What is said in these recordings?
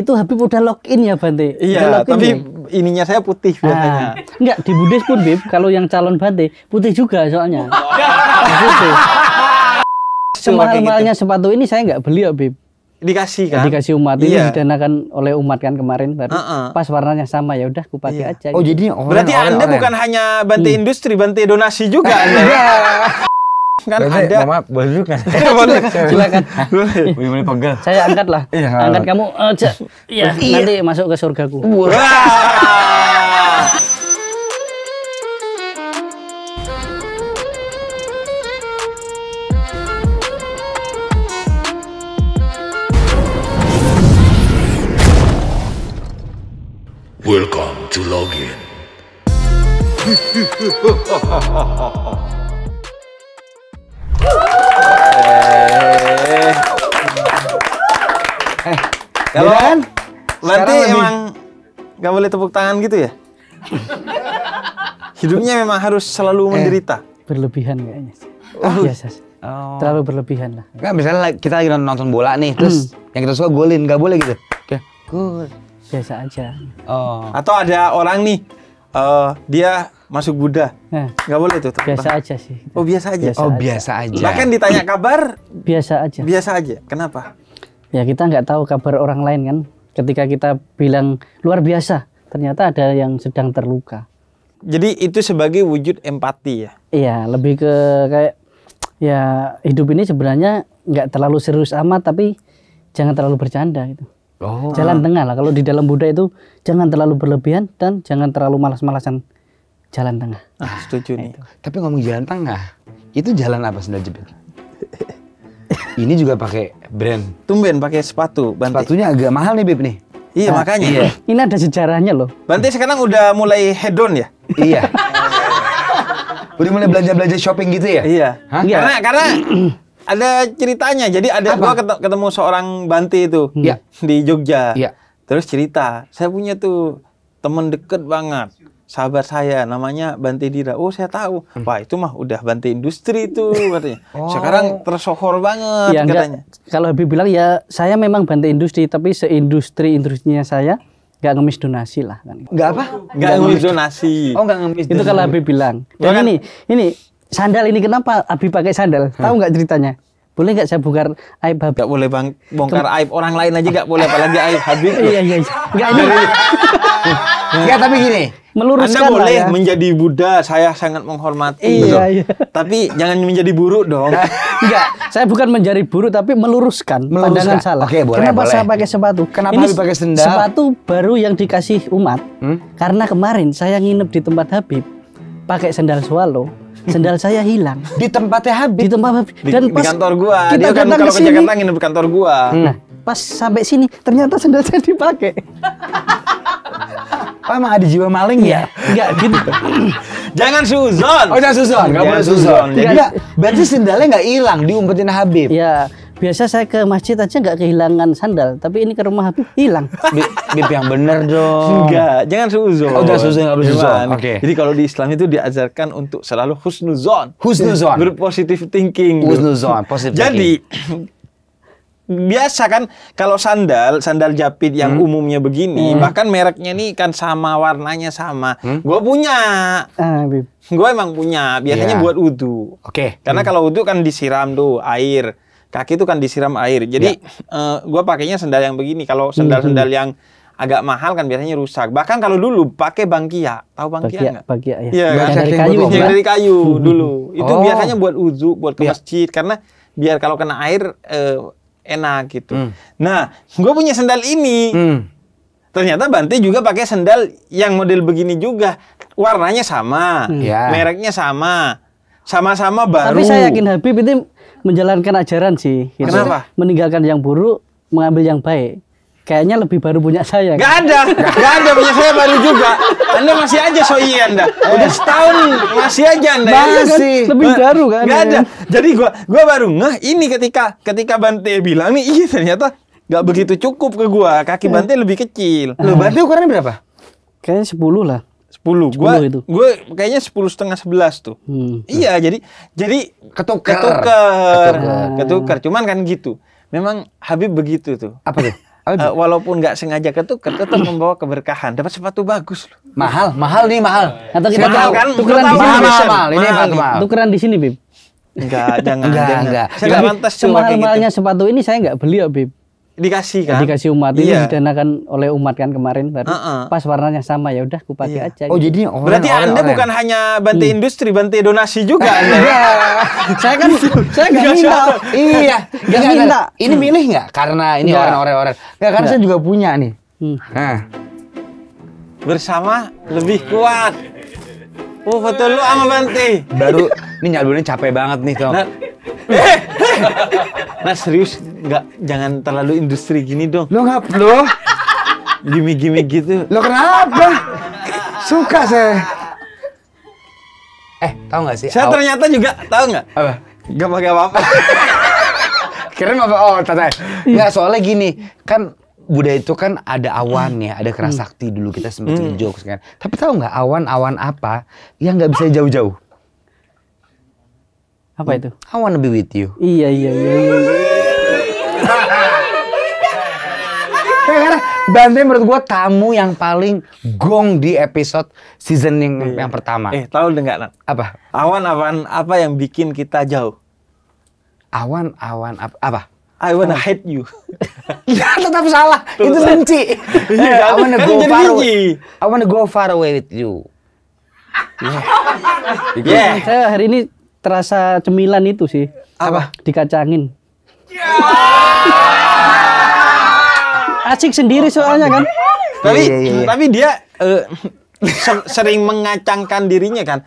itu Habib udah login ya Bante. Iya, tapi ya? ininya saya putih ah, biasanya. enggak, di Buddhis pun Bib, kalau yang calon Bante putih juga soalnya. putih. semahal gitu. sepatu ini saya enggak beli ya Bib. Dikasih kan? Dikasih umat ini iya. didanakan oleh umat kan kemarin baru. Uh -uh. Pas warnanya sama ya udah kupakai iya. aja. Oh, gitu. jadi orang, Berarti orang, Anda orang. bukan hanya Bante hmm. industri, Bante donasi juga Anda. Iya kan Bebe, ada mama boleh kan boleh silakan boleh pegel saya angkat lah iya, angkat kamu eh, aja iya, iya nanti masuk ke surgaku Welcome to Login. Kalau kan? nanti lebih... emang nggak boleh tepuk tangan gitu ya? Hidupnya memang harus selalu eh, menderita. berlebihan kayaknya. Oh. Biasa sih. Oh. Terlalu berlebihan lah. Enggak, misalnya kita lagi nonton bola nih, terus hmm. yang kita suka golin, nggak boleh gitu. Oke, gol. Biasa aja. Oh. Atau ada orang nih, uh, dia masuk Buddha. Nah. Nggak boleh tuh. Biasa aja sih. Oh, biasa aja. Biasa oh, aja. biasa aja. Bahkan ditanya kabar, biasa aja. Biasa aja. Kenapa? ya kita nggak tahu kabar orang lain kan ketika kita bilang luar biasa ternyata ada yang sedang terluka jadi itu sebagai wujud empati ya iya lebih ke kayak ya hidup ini sebenarnya nggak terlalu serius amat tapi jangan terlalu bercanda gitu oh, jalan ah. tengah lah kalau di dalam Buddha itu jangan terlalu berlebihan dan jangan terlalu malas-malasan jalan tengah ah, setuju nih nah, tapi ngomong jalan tengah itu jalan apa sendal jepit ini juga pakai brand. Tumben pakai sepatu. Bante. Sepatunya agak mahal nih Bib nih. Iya nah, makanya. Iya. Ini ada sejarahnya loh. Bante sekarang udah mulai hedon ya? iya. udah mulai belanja-belanja shopping gitu ya? Iya. Hah? Karena iya. karena ada ceritanya. Jadi ada Apa? gua ketemu seorang Bante itu hmm. di Jogja. Iya. Terus cerita, saya punya tuh temen deket banget sahabat saya namanya Banti Dira. Oh, saya tahu. Hmm. Wah, itu mah udah Banti Industri itu katanya. oh. Sekarang tersohor banget ya, katanya. Enggak, kalau Habib bilang ya saya memang Banti Industri tapi seindustri industrinya saya nggak ngemis donasi lah kan. Enggak apa? Enggak ngemis donasi. Oh, enggak ngemis. Itu kalau Habib bilang. Dan ya, ya ini ini sandal ini kenapa Habib pakai sandal? Hmm. Tahu nggak ceritanya? boleh nggak saya bongkar aib Habib? Nggak boleh bang, bongkar aib orang lain aja nggak boleh, apalagi aib Habib. Iya, iya iya, nggak ini. Nggak tapi gini, meluruskan Anda boleh ya. menjadi Buddha, saya sangat menghormati. Iya, iya. Tapi jangan menjadi buruk dong. Enggak, saya bukan menjadi buruk tapi meluruskan, meluruskan. pandangan salah. Oke, boleh, Kenapa boleh. saya pakai sepatu? Kenapa Ini pakai sendal? Sepatu baru yang dikasih umat. Hmm? Karena kemarin saya nginep di tempat Habib pakai sendal swallow sendal saya hilang di tempatnya Habib di tempat Habib dan di, pas di kantor gua kita dia kan kalau kesini, ke nginep di kantor gua hmm. nah pas sampai sini ternyata sendal saya dipakai Oh emang ada jiwa maling ya? Iya, enggak gitu. jangan suzon. Oh jangan suzon. Enggak boleh suzon. Enggak. Iya. Iya, berarti sendalnya enggak hilang diumpetin Habib. Iya. Biasa saya ke masjid aja nggak kehilangan sandal, tapi ini ke rumah Habib hilang. Bib yang bener dong. Enggak, jangan suzon. Oh, jangan suzon, harus suzon. Oke. Jadi kalau di Islam itu diajarkan untuk selalu husnuzon. Husnuzon. Berpositif thinking. Husnuzon, positif. Jadi biasa kan kalau sandal sandal japit yang hmm. umumnya begini hmm. bahkan mereknya nih kan sama warnanya sama hmm? gue punya ah, gue emang punya biasanya yeah. buat wudhu oke okay. karena hmm. kalau wudhu kan disiram tuh air kaki itu kan disiram air jadi yeah. Iya. uh, gue pakainya sandal yang begini kalau sandal-sandal hmm. yang agak mahal kan biasanya rusak. Bahkan kalau dulu pakai bangkia, tahu bangkia nggak? Bangkia, ya. Iya, iya kan? dari kayu, yang dari kayu hmm. dulu. Itu oh. biasanya buat wudhu buat ke iya. masjid karena biar kalau kena air eh, enak gitu. Hmm. Nah, gue punya sendal ini. Hmm. Ternyata Bante juga pakai sendal yang model begini juga. Warnanya sama, hmm. Ya. mereknya sama, sama-sama baru. Tapi saya yakin Habib itu menjalankan ajaran sih. Gitu. Kenapa? Meninggalkan yang buruk, mengambil yang baik kayaknya lebih baru punya saya. Gak kan? ada, gak ada punya saya baru juga. Anda masih aja soi iya, Anda. Eh. Udah setahun masih aja Anda. Masih. Ya? Kan? Lebih eh, baru kan? Gak ada. Ya. Jadi gua gua baru ngeh ini ketika ketika Bante bilang nih, iya ternyata gak begitu cukup ke gua. Kaki ya. Bante lebih kecil. Ah. Lo Bante ukurannya berapa? Kayaknya sepuluh lah. sepuluh. Gua itu. Gua kayaknya sepuluh setengah sebelas tuh. Hmm. Iya, jadi jadi ketuker. Ketuker. Ketuker. ketuker. Cuman kan gitu. Memang Habib begitu tuh. Apa tuh? uh, walaupun nggak sengaja ketuker tetap membawa keberkahan dapat sepatu bagus loh. mahal mahal nih mahal atau kita mahal kan tukeran di sini mahal, mahal, ini mahal, mahal. tukeran di sini bib enggak jangan enggak jangan. enggak saya pantas semahal mahalnya gitu. sepatu ini saya enggak beli ya bib dikasih kan dikasih umat iya. ini didanakan oleh umat kan kemarin baru uh -uh. pas warnanya sama ya udah kupakai iya. aja oh gitu. jadi orang, berarti orang, anda orang. bukan hanya bantai hmm. industri bantai donasi juga ya? iya saya kan saya nggak minta iya nggak minta ini milih nggak karena ini orang-orang orang nggak karena saya juga punya nih hmm. Nah. bersama lebih kuat Oh, foto lu sama Banti. Baru ini nyalbunnya capek banget nih, Tom. Nah, Nah serius nggak jangan terlalu industri gini dong. Lo ngap lo? Gimi-gimi gitu. Lo kenapa? Suka saya. Eh, tahu nggak sih? Saya aw... ternyata juga tahu nggak? Apa? Gak pakai apa-apa. Keren apa? Oh, tante. Nggak soalnya gini, kan budaya itu kan ada awan ya, ada kerasakti dulu kita sempat hmm. jokes kan. Tapi tahu nggak awan-awan apa yang nggak bisa jauh-jauh? Apa itu? I wanna be with you. Iya iya iya. iya. Karena Bante menurut gue tamu yang paling gong di episode season yang, iya. yang pertama. Eh tahu nggak nak? Apa? Awan awan apa yang bikin kita jauh? Awan awan apa? apa? I wanna oh. hate you. ya tetap salah. Tuh, itu benci. Iya, eh, I wanna kan go far away. I wanna go far away with you. Yeah. Iya. yeah. Saya hari ini terasa cemilan itu sih. Apa? Dikacangin. Yeah. Asik sendiri soalnya kan. Tapi iya, iya, iya. tapi dia uh, sering mengacangkan dirinya kan.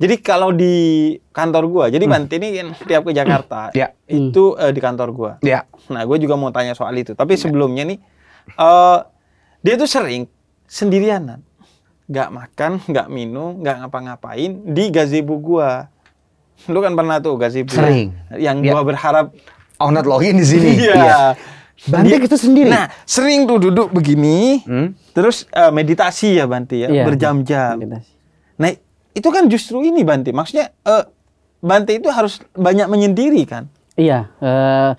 Jadi kalau di kantor gua, jadi hmm. Banti ini kan tiap ke Jakarta, ya. itu uh, di kantor gua. Ya. Nah, gua juga mau tanya soal itu. Tapi ya. sebelumnya nih, uh, dia tuh sering sendirianan, nggak makan, nggak minum, nggak ngapa-ngapain di gazebo gua. Lu kan pernah tuh kasih Sering. Yang ya. gua berharap oh not login di sini. Iya. yeah. Banti itu sendiri. Nah, sering tuh duduk begini, hmm? terus uh, meditasi ya Banti ya, iya. berjam-jam. Nah, itu kan justru ini Banti. Maksudnya uh, Banti itu harus banyak menyendiri kan? Iya. Uh,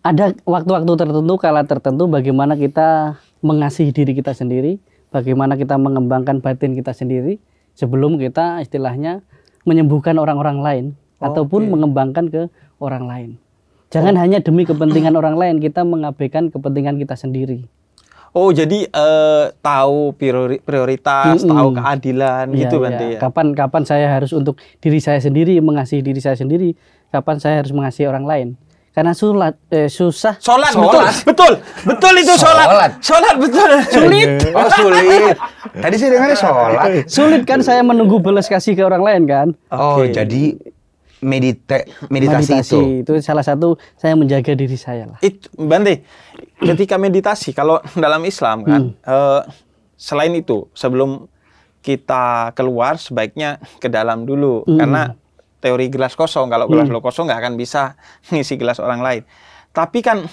ada waktu-waktu tertentu, kala tertentu, bagaimana kita mengasihi diri kita sendiri, bagaimana kita mengembangkan batin kita sendiri sebelum kita istilahnya menyembuhkan orang-orang lain oh, ataupun okay. mengembangkan ke orang lain. Jangan oh. hanya demi kepentingan orang lain kita mengabaikan kepentingan kita sendiri. Oh jadi uh, tahu priori prioritas, mm -hmm. tahu keadilan yeah, gitu iya. Bante ya. Kapan kapan saya harus untuk diri saya sendiri mengasihi diri saya sendiri, kapan saya harus mengasihi orang lain karena sulat eh, susah sholat, sholat. betul betul betul itu sholat sholat, sholat betul sulit oh sulit tadi saya dengarnya sholat sulit kan saya menunggu belas kasih ke orang lain kan oh okay. jadi medite meditasi, meditasi itu. itu salah satu saya menjaga diri saya lah itu Bante ketika meditasi kalau dalam Islam kan hmm. eh, selain itu sebelum kita keluar sebaiknya ke dalam dulu hmm. karena teori gelas kosong. Kalau gelas hmm. lo kosong nggak akan bisa ngisi gelas orang lain. Tapi kan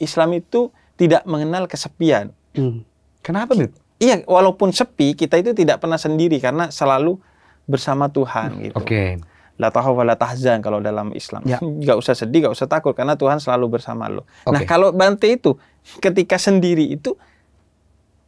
Islam itu tidak mengenal kesepian. Hmm. Kenapa, Bet? Iya, walaupun sepi, kita itu tidak pernah sendiri karena selalu bersama Tuhan gitu. Oke. Okay. La la tahzan kalau dalam Islam. Ya. Gak usah sedih, gak usah takut karena Tuhan selalu bersama lo. Okay. Nah, kalau Bante itu ketika sendiri itu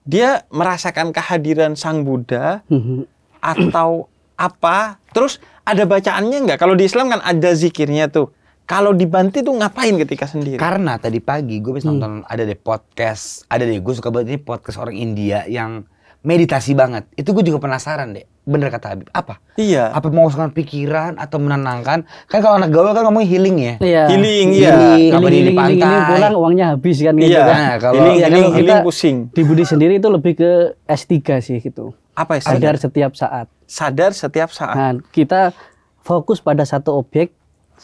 dia merasakan kehadiran Sang Buddha hmm. atau apa? Terus ada bacaannya nggak? Kalau di Islam kan ada zikirnya tuh. Kalau di Banti tuh ngapain ketika sendiri? Karena tadi pagi gue bisa hmm. nonton hmm. ada deh podcast, ada deh gue suka banget ini podcast orang India yang meditasi banget. Itu gue juga penasaran deh. Bener kata Habib. Apa? Iya. Apa mengosongkan pikiran atau menenangkan? Kan kalau anak gaul kan ngomong healing ya. Iya. Healing, iya. Healing, healing, healing, di pantai. Healing, pulang uangnya habis kan iya. gitu kan. Nah, kalau healing, ya, healing, kita, healing pusing. Di Budi sendiri itu lebih ke S3 sih gitu. Apa ya? Sadar setiap saat. Sadar setiap saat. Nah, kita fokus pada satu objek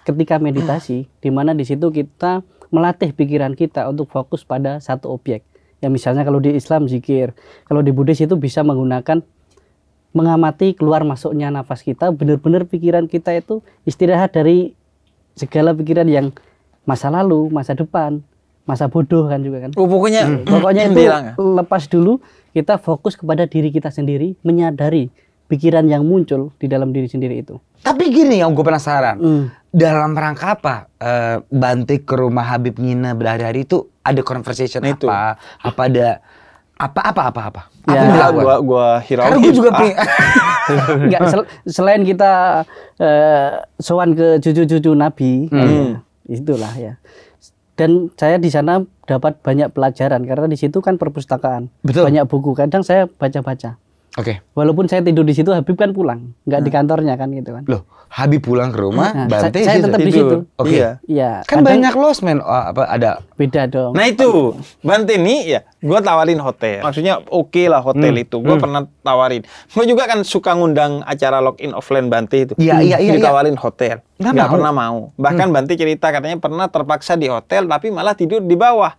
ketika meditasi, hmm. di mana di situ kita melatih pikiran kita untuk fokus pada satu objek. Ya misalnya kalau di Islam zikir, kalau di Buddhis itu bisa menggunakan mengamati keluar masuknya nafas kita, benar-benar pikiran kita itu istirahat dari segala pikiran yang masa lalu, masa depan, masa bodoh kan juga kan. Oh, pokoknya hmm. pokoknya itu ya? lepas dulu kita fokus kepada diri kita sendiri, menyadari pikiran yang muncul di dalam diri sendiri itu. Tapi gini yang gue penasaran, hmm. dalam rangka apa uh, Bantik ke rumah Habib Nina berhari-hari itu ada conversation nah, itu. apa? Apa ada apa apa apa apa? Ya. Apa gue gua gua hirauin. Karena gue juga ah. pengen. sel, selain kita uh, sowan ke cucu-cucu Nabi, hmm. ya, itulah ya dan saya di sana dapat banyak pelajaran karena di situ kan perpustakaan Betul. banyak buku kadang saya baca-baca Oke. Okay. Walaupun saya tidur di situ, Habib kan pulang, nggak hmm. di ah. kantornya kan gitu kan. Loh, Habib pulang ke rumah, nah, Bante saya, saya tetap tidur. di situ. Oke. Okay. Iya. Ya, Kan kadang, banyak loss men oh, apa ada. Beda dong. Nah itu, Bante nih ya, gue tawarin hotel. Maksudnya oke okay lah hotel hmm. itu, gue hmm. pernah tawarin. Gue juga kan suka ngundang acara login offline Bante itu. Iya iya iya. iya. Ditawarin ya. hotel, nggak, nggak pernah mau. Bahkan hmm. Bante cerita katanya pernah terpaksa di hotel, tapi malah tidur di bawah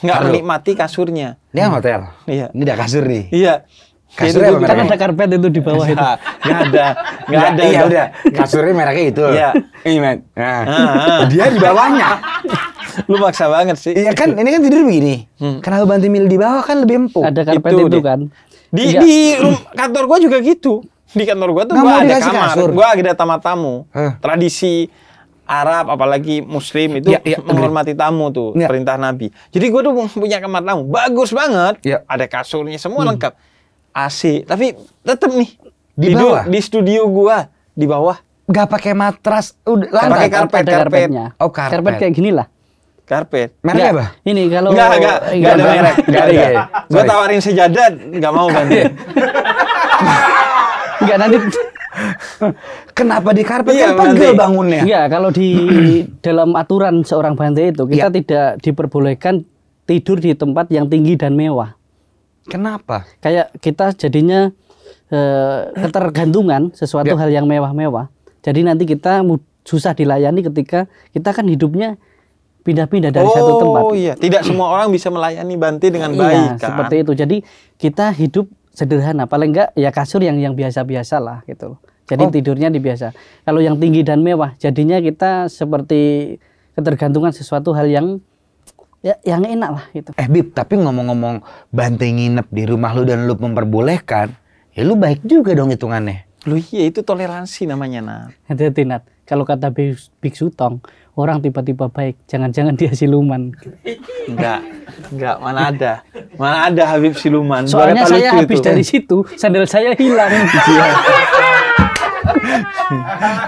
nggak menikmati kasurnya. hmm. hotel. Iya. Ini udah kasur nih. Iya. Kasurnya itu, kan ada karpet itu di bawah itu. Nggak ada. Nggak iya, ada. Iya udah. Kasurnya mereknya itu. Iya. Ini iya, men. Nah. Ah, ah. Dia di bawahnya. Lu maksa banget sih. Iya kan, ini kan tidur begini. karena hmm. Kenapa banting mil di bawah kan lebih empuk. Ada karpet itu, kan. Di, di kantor gua juga gitu. Di kantor gua tuh gua ada kamar. Kasur. Gua ada tamat tamu. Tradisi Arab apalagi Muslim itu ya, ya, menghormati tamu tuh ya. perintah Nabi. Jadi gua tuh punya kamar tamu bagus banget, ya. ada kasurnya semua hmm. lengkap AC tapi tetep nih di, di bawah di studio gua di bawah nggak pakai matras udah lantai pakai karpet, karpet karpetnya oh karpet karpet kayak gini lah karpet. Merek apa? Ini kalau enggak enggak enggak ada merek, enggak ada. Iya, iya. Gua tawarin sejadah enggak mau kan. enggak iya. nanti Kenapa di karpet iya, kan pegel bangunnya? Iya, kalau di dalam aturan seorang bante itu kita iya. tidak diperbolehkan tidur di tempat yang tinggi dan mewah. Kenapa? Kayak kita jadinya eh, ketergantungan sesuatu ya. hal yang mewah-mewah. Jadi nanti kita susah dilayani ketika kita kan hidupnya pindah-pindah dari oh, satu tempat. Oh iya, tidak semua orang bisa melayani Banti dengan iya, baik iya, kan. seperti itu. Jadi kita hidup sederhana, paling enggak ya kasur yang yang biasa-biasa lah gitu. Jadi oh. tidurnya di biasa. Kalau yang tinggi dan mewah, jadinya kita seperti ketergantungan sesuatu hal yang ya yang enak lah gitu. Eh Bib, tapi ngomong-ngomong Banteng nginep di rumah lu dan lu memperbolehkan, ya lu baik juga dong hitungannya. Lu iya itu toleransi namanya Nat. Hati-hati Nat, kalau kata Biksu Tong, orang tiba-tiba baik, jangan-jangan dia siluman. Enggak, enggak, mana ada. Mana ada Habib siluman. Soalnya saya habis itu. dari situ, sandal saya hilang. Iya.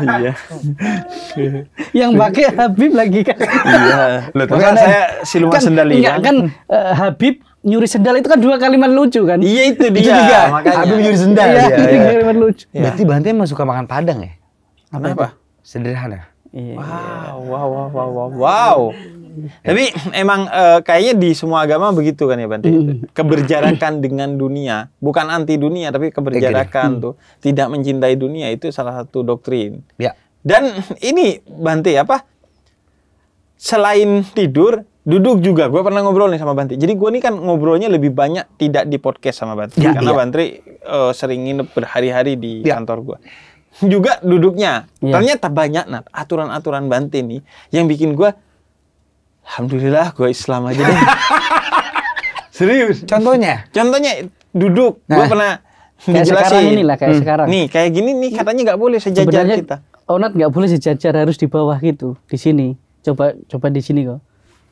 Iya. Yang pakai Habib lagi kan. Iya. Loh, tapi kan saya siluman kan, sendal ini kan uh, Habib nyuri sendal itu kan dua kalimat lucu kan? Iya itu dia. Itu juga. Makanya. Habib nyuri iya, sendal. Iya, iya, iya. kalimat lucu. Iya. Berarti Bante emang suka makan Padang ya? Apa? Sederhana. Iya. Wow, wow, wow, wow, wow. Tapi emang e, kayaknya di semua agama begitu kan ya Bante? Hmm. Keberjarakan dengan dunia, bukan anti dunia tapi keberjarakan tuh, tidak mencintai dunia itu salah satu doktrin. Ya. Dan ini Bante apa? Selain tidur, duduk juga. Gue pernah ngobrol nih sama Bante. Jadi gue ini kan ngobrolnya lebih banyak tidak di podcast sama Bante ya, karena ya. Bante e, sering nginep berhari-hari di ya. kantor gue juga duduknya. ya. Ternyata banyak nah aturan-aturan Bante nih yang bikin gue Alhamdulillah gue Islam aja deh. Serius. Contohnya? Contohnya duduk. Nah, gue pernah kayak sekarang ini lah kayak hmm. sekarang. Nih kayak gini nih katanya nggak boleh sejajar Sebenarnya, kita. Onat nggak boleh sejajar harus di bawah gitu di sini. Coba coba di sini kok.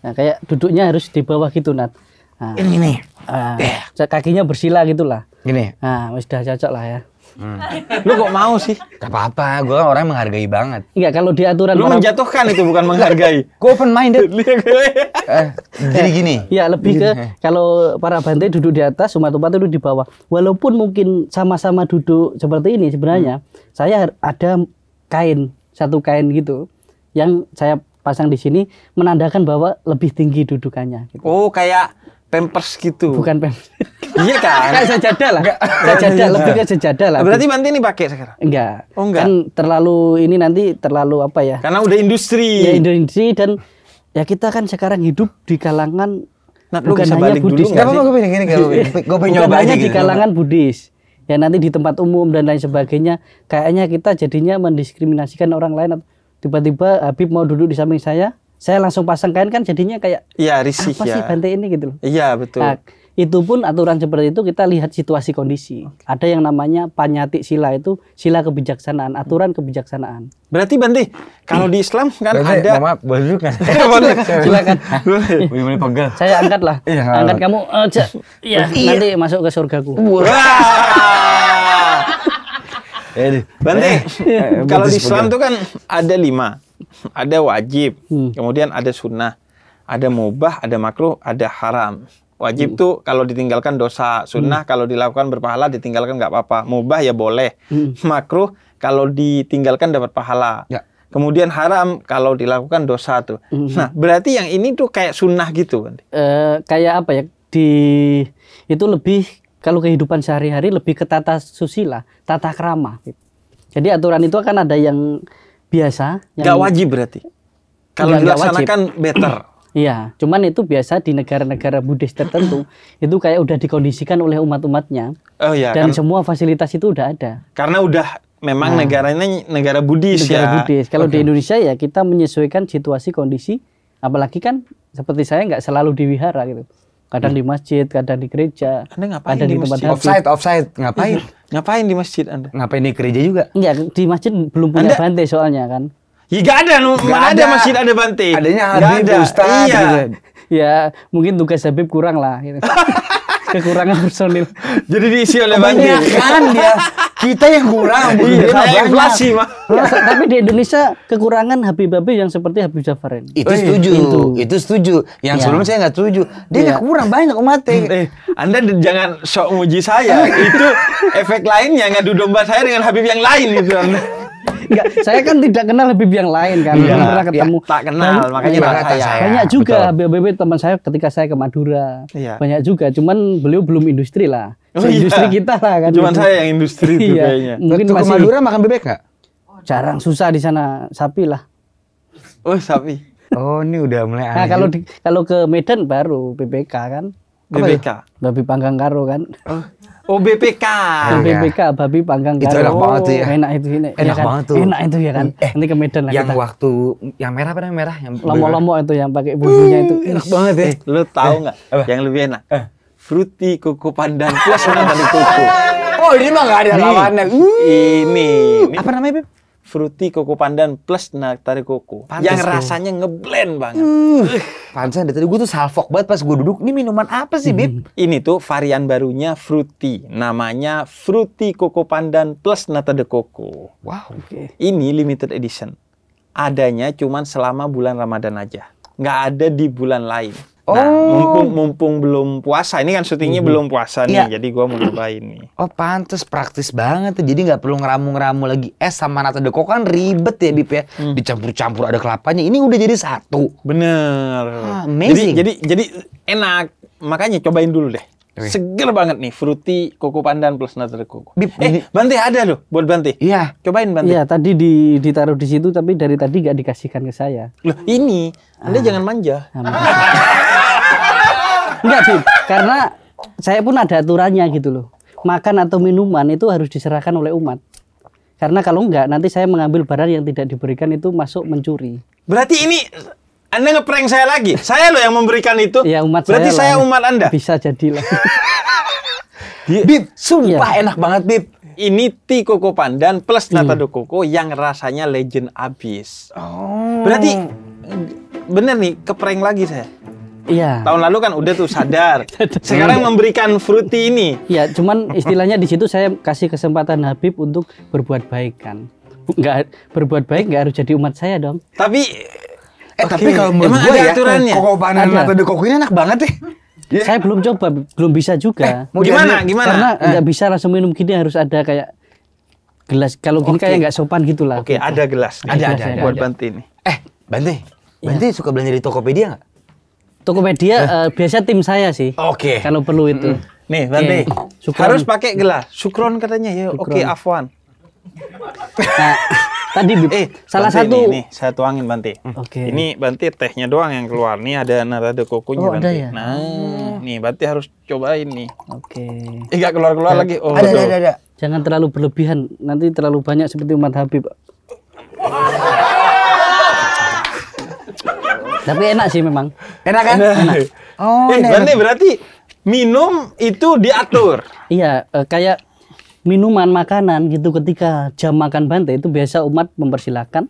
Nah kayak duduknya harus di bawah gitu Nat. Nah, ini nih. Uh, eh. kakinya bersila gitulah. Gini. Nah, sudah cocok lah ya. Hmm. Lu kok mau sih? Gak apa-apa, gue kan orang menghargai banget. Iya, kalau di aturan Lu menjatuhkan itu bukan menghargai. gue open minded. eh, jadi gini. Iya, lebih ke kalau para bantai duduk di atas, Sumat Umat itu di bawah. Walaupun mungkin sama-sama duduk seperti ini sebenarnya, hmm. saya ada kain, satu kain gitu yang saya pasang di sini menandakan bahwa lebih tinggi dudukannya gitu. Oh, kayak pampers gitu. Bukan pampers. iya kan? Kayak sejadah lah. Sejadah iya. lebih ke sejadah lah. Berarti nanti ini pakai sekarang? Enggak. Oh, enggak. Kan terlalu ini nanti terlalu apa ya? Karena udah industri. Ya industri dan ya kita kan sekarang hidup di kalangan Nah, bukan bisa hanya balik Buddhis. Dulu, apa-apa, gue pengen gini, gue pengen nyoba aja gitu. di kalangan Buddhis ya nanti di tempat umum dan lain sebagainya kayaknya kita jadinya mendiskriminasikan orang lain tiba-tiba Habib mau duduk di samping saya saya langsung pasang kain kan jadinya kayak iya, ya, risih, apa ya. sih bantai ini gitu loh. Iya betul. Nah, itu pun aturan seperti itu kita lihat situasi kondisi. Okay. Ada yang namanya panyatik sila itu sila kebijaksanaan, aturan kebijaksanaan. Berarti Banti, kalau di Islam kan Bante, ada maaf, boleh kan. Silakan. Boleh Saya angkat lah. Iya. angkat kamu eh, aja. ya, iya. nanti masuk ke surgaku. Eh, Banti, eh, kalau di Islam tuh kan ada lima ada wajib, hmm. kemudian ada sunnah, ada mubah, ada makruh, ada haram. Wajib hmm. tuh kalau ditinggalkan dosa, sunnah hmm. kalau dilakukan berpahala, ditinggalkan nggak apa-apa. Mubah ya boleh, hmm. makruh kalau ditinggalkan dapat pahala. Ya. Kemudian haram kalau dilakukan dosa tuh. Hmm. Nah berarti yang ini tuh kayak sunnah gitu. Uh, kayak apa ya? Di itu lebih kalau kehidupan sehari-hari lebih ke tata susila, tata krama. Jadi aturan itu akan ada yang biasa. Yang... Gak wajib berarti. Kalau gak, dilaksanakan kan better. Iya, cuman itu biasa di negara-negara Buddhis tertentu itu kayak udah dikondisikan oleh umat-umatnya. Oh iya. Dan kan semua fasilitas itu udah ada. Karena udah memang nah, negaranya negara Buddhis negara ya. Negara Buddhis. Kalau okay. di Indonesia ya kita menyesuaikan situasi kondisi apalagi kan seperti saya nggak selalu di wihara gitu. Kadang hmm. di masjid, kadang di gereja, Anda ngapain kadang di, di tempat masjid? Offside, offside, ngapain? Ngapain di masjid Anda? Ngapain di gereja juga? Enggak, di masjid belum punya anda? bante soalnya kan. Ya gak ada, gak mana ada. ada masjid ada bante. Adanya Habib, ada. Ustaz, iya. Gitu. Ya, mungkin tugas Habib kurang lah. Gitu. kekurangan personil. Jadi diisi oleh banyak kan dia. Kita yang kurang, iya, inflasi mah. Ya, tapi di Indonesia kekurangan Habib Habib yang seperti Habib Jafarin. Itu oh, iya. setuju, itu, itu setuju. Yang ya. sebelum saya nggak setuju. Dia ya. kurang banyak umat. Eh, anda jangan sok muji saya. itu efek lainnya ngadu domba saya dengan Habib yang lain itu. Enggak, saya kan tidak kenal Habib yang lain kan, Iya, pernah iya, ketemu. tak kenal, Dan, nah, makanya iya, saya. Banyak juga Habib teman saya ketika saya ke Madura. Iya. Banyak juga, cuman beliau belum industri lah. Oh, iya. Industri kita lah kan. Cuman saya yang industri itu iya. Mungkin masih, ke Madura makan bebek gak? Jarang susah di sana, sapi lah. Oh, sapi. Oh, ini udah mulai Nah, kalau di, kalau ke Medan baru BBK kan. BPK. Ya? Babi panggang karo kan. Oh. Oh BPK. Oh, iya. BPK, babi panggang karo. Itu enak banget tuh ya. Oh, enak itu ini. Enak ya kan? banget tuh. Enak itu ya kan. Eh, Nanti ke Medan lah Yang kita. waktu yang merah apa yang merah? Yang lomo-lomo itu yang pakai bumbunya itu. Enak banget ya. Eh, lu tahu enggak eh. yang lebih enak? Eh. Fruity koko pandan plus dari koko. Oh ini mah enggak ada lawannya. Ini. Ini. Ini. Apa namanya Beb? fruity koko pandan plus nektar koko Pantes yang rasanya ngeblend banget. Uh, pantesan dari tadi gue tuh salfok banget pas gue duduk. Ini minuman apa sih, Bib? Hmm. Ini tuh varian barunya fruity. Namanya fruity koko pandan plus nata de koko Wow. Okay. Ini limited edition. Adanya cuman selama bulan Ramadan aja. Nggak ada di bulan lain. Nah, oh. mumpung mumpung belum puasa, ini kan syutingnya mm-hmm. belum puasa nih, yeah. jadi gue mau nyobain nih. Oh, pantes praktis banget tuh. Jadi nggak perlu ngeramu-ngeramu lagi es eh, sama nata deko kan ribet ya, Bip ya. Mm. Dicampur-campur ada kelapanya. Ini udah jadi satu. Bener. Ah, amazing. Jadi, jadi jadi enak. Makanya cobain dulu deh. Okay. Seger banget nih, fruity koko pandan plus nata deko. Bip, eh, Bante ada loh buat Bante. Iya. Cobain Bante. Iya, tadi di, ditaruh di situ tapi dari tadi gak dikasihkan ke saya. Loh, ini. Anda ah. jangan manja. Ah, Enggak, sih Karena saya pun ada aturannya gitu loh. Makan atau minuman itu harus diserahkan oleh umat. Karena kalau enggak, nanti saya mengambil barang yang tidak diberikan itu masuk mencuri. Berarti ini Anda ngeprank saya lagi. Saya loh yang memberikan itu. Ya, umat Berarti saya, saya umat Anda. Bisa jadilah. Bib, sumpah ya. enak banget, Bib ini ti koko pandan plus nata iya. hmm. koko yang rasanya legend abis. Oh. Berarti bener nih kepreng lagi saya. Iya. Tahun lalu kan udah tuh sadar. Sekarang memberikan fruity ini. Iya, cuman istilahnya di situ saya kasih kesempatan Habib untuk berbuat baik kan. Enggak berbuat baik enggak harus jadi umat saya dong. Tapi eh okay. tapi kalau menurut gue ya, aturannya. Kok banan atau koko ini enak banget deh. Ya. Iya. Saya belum coba, belum bisa juga. Eh, mau gimana? gimana? Karena eh. nggak eh. bisa langsung minum gini harus ada kayak gelas. Kalau gini okay. kayak nggak sopan gitu lah. Oke, okay, ada gelas. Ada, ada, ada, ada buat bantuin ini. Eh, Banti, iya. Banti ya. suka belanja di Tokopedia nggak? Tokopedia uh, biasa tim saya sih. Oke. Okay. Kalau perlu itu. Hmm. Nih, nanti iya. okay. harus pakai gelas. Sukron katanya ya. Oke, okay, Afwan. Nah, tadi eh, salah satu nih, nih, saya tuangin Banti. Oke. Okay. Ini Banti tehnya doang yang keluar. Nih ada narada kokonya oh, Banti. Ada ya? Nah, hmm. nih Banti harus cobain nih. Oke. Okay. Eh, keluar-keluar eh, lagi. Oh, ada, ada, ada, ada. Jangan terlalu berlebihan. Nanti terlalu banyak seperti umat Habib. Tapi enak sih memang. Enak kan? Enak. Oh, eh, berarti berarti minum itu diatur. iya, eh, kayak minuman, makanan gitu ketika jam makan bantai itu biasa umat mempersilahkan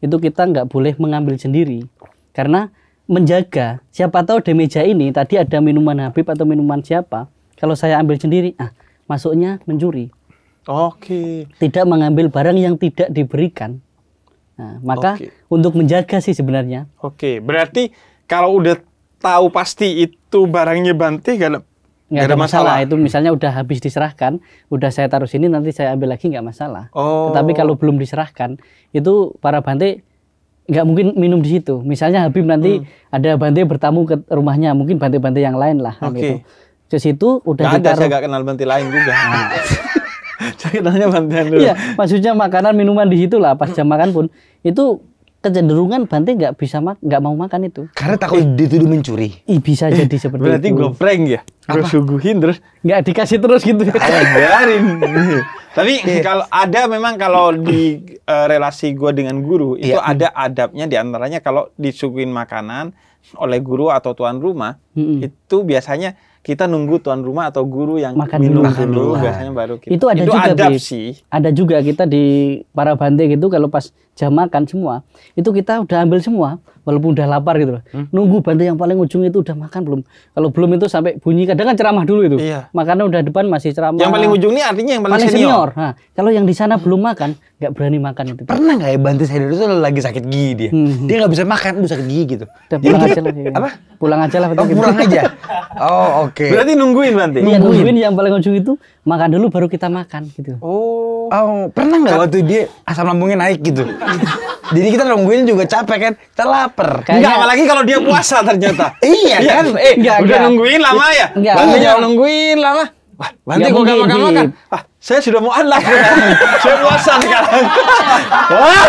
itu kita nggak boleh mengambil sendiri karena menjaga siapa tahu di meja ini tadi ada minuman Habib atau minuman siapa kalau saya ambil sendiri ah masuknya mencuri oke okay. tidak mengambil barang yang tidak diberikan Nah, maka okay. untuk menjaga sih sebenarnya. Oke, okay. berarti kalau udah tahu pasti itu barangnya banti gak ada, gak ada masalah. masalah. Itu misalnya udah habis diserahkan, udah saya taruh sini nanti saya ambil lagi nggak masalah. Oh. Tetapi kalau belum diserahkan, itu para Bante nggak mungkin minum di situ. Misalnya Habib nanti hmm. ada Bante bertamu ke rumahnya, mungkin Bante-Bante yang lain lah. Oke. Okay. Gitu. Ke situ udah gak ditaruh. ada, saya gak kenal Bante lain juga. Nah. Jadi tanya bantian dulu. Iya, maksudnya makanan minuman di situ lah pas jam makan pun itu kecenderungan banteng nggak bisa mak nggak mau makan itu. Karena takut eh, dituduh mencuri. Ih, bisa eh, jadi seperti Berarti itu. Berarti gue prank ya. Gue suguhin terus nggak dikasih terus gitu. Ajarin. Tapi yeah. kalau ada memang kalau di uh, relasi gue dengan guru iya. itu yeah. ada adabnya diantaranya kalau disuguhin makanan oleh guru atau tuan rumah mm -hmm. itu biasanya kita nunggu tuan rumah atau guru yang makan minum dulu, dulu biasanya baru kita. Itu ada itu juga adab sih. Ada juga kita di para bante itu kalau pas jam makan semua itu kita udah ambil semua walaupun udah lapar gitu loh hmm. nunggu bantu yang paling ujung itu udah makan belum kalau belum itu sampai bunyi kadang kan ceramah dulu itu iya. makannya udah depan masih ceramah yang paling ujung ini artinya yang paling, paling senior, senior. Nah, kalau yang di sana belum makan nggak berani makan itu pernah nggak ya bantu saya dulu tuh lagi sakit gigi dia hmm. dia nggak bisa makan udah sakit gigi gitu udah pulang aja lah ya. apa pulang aja lah oh, gitu. pulang aja oh oke okay. berarti nungguin nanti iya, nungguin. Ya, nungguin yang paling ujung itu makan dulu baru kita makan gitu oh Oh, pernah nggak waktu dia asam lambungnya naik gitu? Jadi kita nungguin juga capek kan? Kita lapar. Enggak, apalagi kalau dia puasa ternyata. Iya, iya kan? Eh, enggak, udah enggak. nungguin lama ya? Enggak. gak. nungguin lama. Wah, nanti ya, gue gak makan-makan. Ah, saya sudah mau anak. saya puasa sekarang. Wah,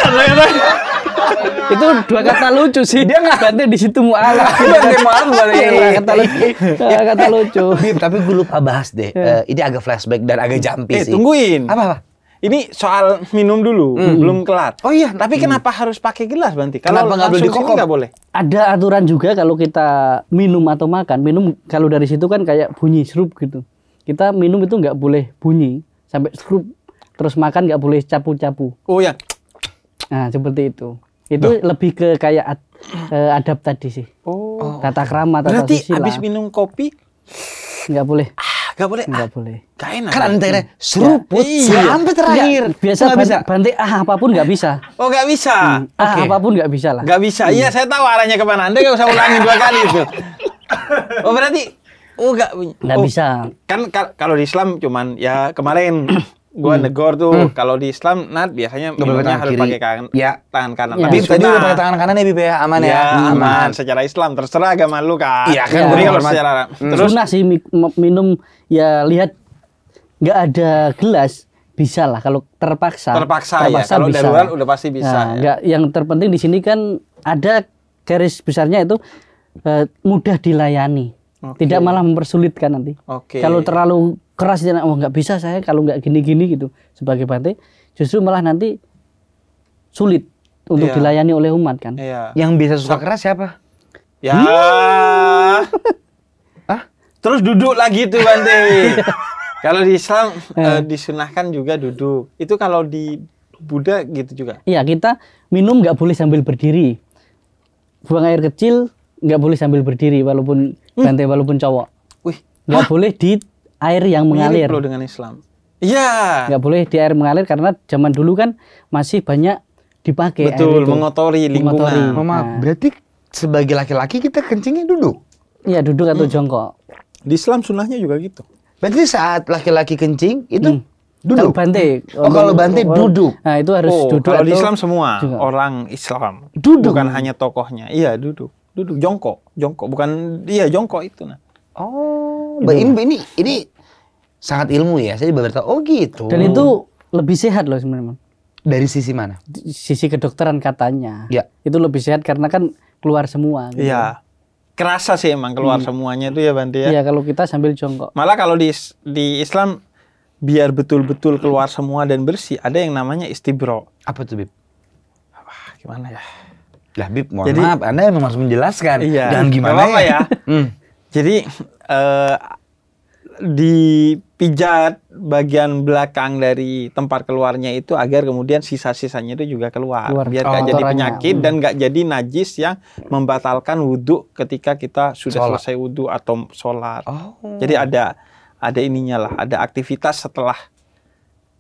itu dua kata lucu sih dia nggak ganti di situ mualaf iya, dia mualaf iya, dua kata lucu dua kata lucu tapi gue lupa bahas deh eh, ini agak flashback dan agak jampi eh, sih tungguin apa apa ini soal minum dulu, hmm. belum kelar. Oh iya. Tapi hmm. kenapa harus pakai gelas, Banti? Kalau kenapa nggak boleh dikokok? Nggak boleh. Ada aturan juga kalau kita minum atau makan. Minum kalau dari situ kan kayak bunyi serup gitu. Kita minum itu nggak boleh bunyi sampai serup. Terus makan nggak boleh capu-capu. Oh iya. Nah seperti itu. Itu Duh. lebih ke kayak ad, eh, adab tadi sih. Oh. Tata krama, tata Berarti habis minum kopi nggak boleh. Ah Gak boleh. Gak ah, boleh. Gak enak. Kan antara seruput iya. sampai terakhir. Gak, biasa gak bisa. Bantai ah apapun gak bisa. Oh gak bisa. Hmm. Okay. Ah apapun gak bisa lah. Gak bisa. Iya hmm. saya tahu arahnya ke mana Anda gak usah ulangi dua kali itu. Oh berarti Oh gak. Gak oh, bisa. Kan kalau di Islam cuman ya kemarin gua hmm. negor tuh hmm. kalau di Islam nat biasanya minumnya harus kiri. pakai kan, ya. tangan kanan. Ya. Tapi ya, tadi udah pakai tangan kanan ya bibi ya, aman ya. ya aman. aman hmm. secara Islam terserah agama lu kan. Iya kan. Ya. kalau secara hmm. terus sunnah sih minum ya lihat nggak ada gelas bisa lah kalau terpaksa. Terpaksa, ya. terpaksa ya. Kalau bisa. darurat udah pasti bisa. Nah, ya. Gak, yang terpenting di sini kan ada keris besarnya itu eh, mudah dilayani. Okay. Tidak malah mempersulitkan nanti. Okay. Kalau terlalu keras dia oh nggak bisa saya kalau nggak gini-gini gitu sebagai bante justru malah nanti sulit untuk yeah. dilayani oleh umat kan yeah. yang bisa suka keras siapa ya hmm. ah terus duduk lagi tuh bante iya. kalau di Islam yeah. Iya. uh, disunahkan juga duduk itu kalau di Buddha gitu juga iya kita minum nggak boleh sambil berdiri buang air kecil nggak boleh sambil berdiri walaupun hmm. bante walaupun cowok wih nggak boleh di air yang mengalir. Mirip dengan Islam. Iya. Nggak boleh di air mengalir karena zaman dulu kan masih banyak dipakai. Betul, air itu. mengotori lingkungan. Oh, mengotori. nah. berarti sebagai laki-laki kita kencingnya duduk. Iya, duduk atau hmm. jongkok. Di Islam sunnahnya juga gitu. Berarti saat laki-laki kencing itu hmm. duduk. Kalau bante, oh, kalau bantai duduk. Nah, itu harus oh, duduk. Kalau di Islam semua juga. orang Islam duduk. Bukan hanya tokohnya. Iya, duduk. Duduk jongkok, jongkok bukan iya jongkok itu nah. Oh. Ini, iya, ini ini sangat ilmu ya. Saya baru tahu. Oh gitu. Dan itu lebih sehat loh sebenarnya. Dari sisi mana? Sisi kedokteran katanya. Ya. Itu lebih sehat karena kan keluar semua. Gitu. Iya. Gitu. Ya. Kerasa sih emang keluar hmm. semuanya itu ya Banti ya. Iya kalau kita sambil jongkok. Malah kalau di di Islam biar betul-betul keluar semua dan bersih ada yang namanya istibro. Apa tuh Bib? Wah, gimana ya? Lah Bib, mohon Jadi, maaf, Anda memang harus menjelaskan. Iya. Dan gimana ya? ya? hmm. Jadi uh, dipijat bagian belakang dari tempat keluarnya itu agar kemudian sisa-sisanya itu juga keluar, keluar. biar oh, gak jadi penyakit hmm. dan gak jadi najis yang membatalkan wudhu ketika kita sudah sholat. selesai wudhu atau sholat. Oh. Jadi ada ada ininya lah, ada aktivitas setelah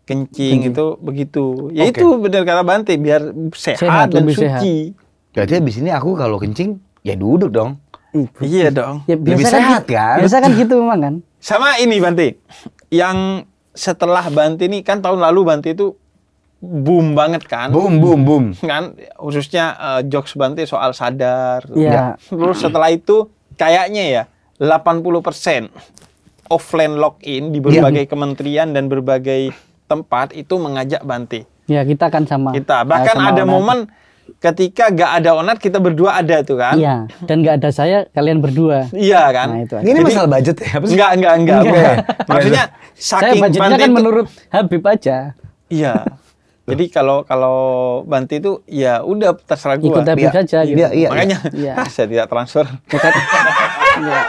kencing hmm. itu begitu. Ya okay. itu benar kata Bante biar sehat, sehat dan suci. Sehat. jadi habis ini aku kalau kencing ya duduk dong. Ibu. Iya dong. Ya, biasa Lebih kan, sehat kan? Biasa kan gitu memang kan. Sama ini Banti. Yang setelah Banti ini kan tahun lalu Banti itu boom banget kan? Boom boom boom. Kan khususnya uh, jokes Banti soal sadar. Iya. Ya. Terus setelah itu kayaknya ya 80% offline login di berbagai ya. kementerian dan berbagai tempat itu mengajak Banti. Ya, kita kan sama. Kita bahkan sama ada momen ketika gak ada Onat kita berdua ada tuh kan? Iya. Dan gak ada saya kalian berdua. iya kan? Nah, itu Ini Jadi, masalah budget ya? Enggak, enggak, enggak. enggak. Maksudnya saking saya budgetnya kan itu, menurut Habib aja. Iya. Jadi kalau kalau Banti itu ya udah terserah gua. Ikut Habib ya, gitu. Iya, iya, iya, Makanya iya. Ah, saya tidak transfer. Iya.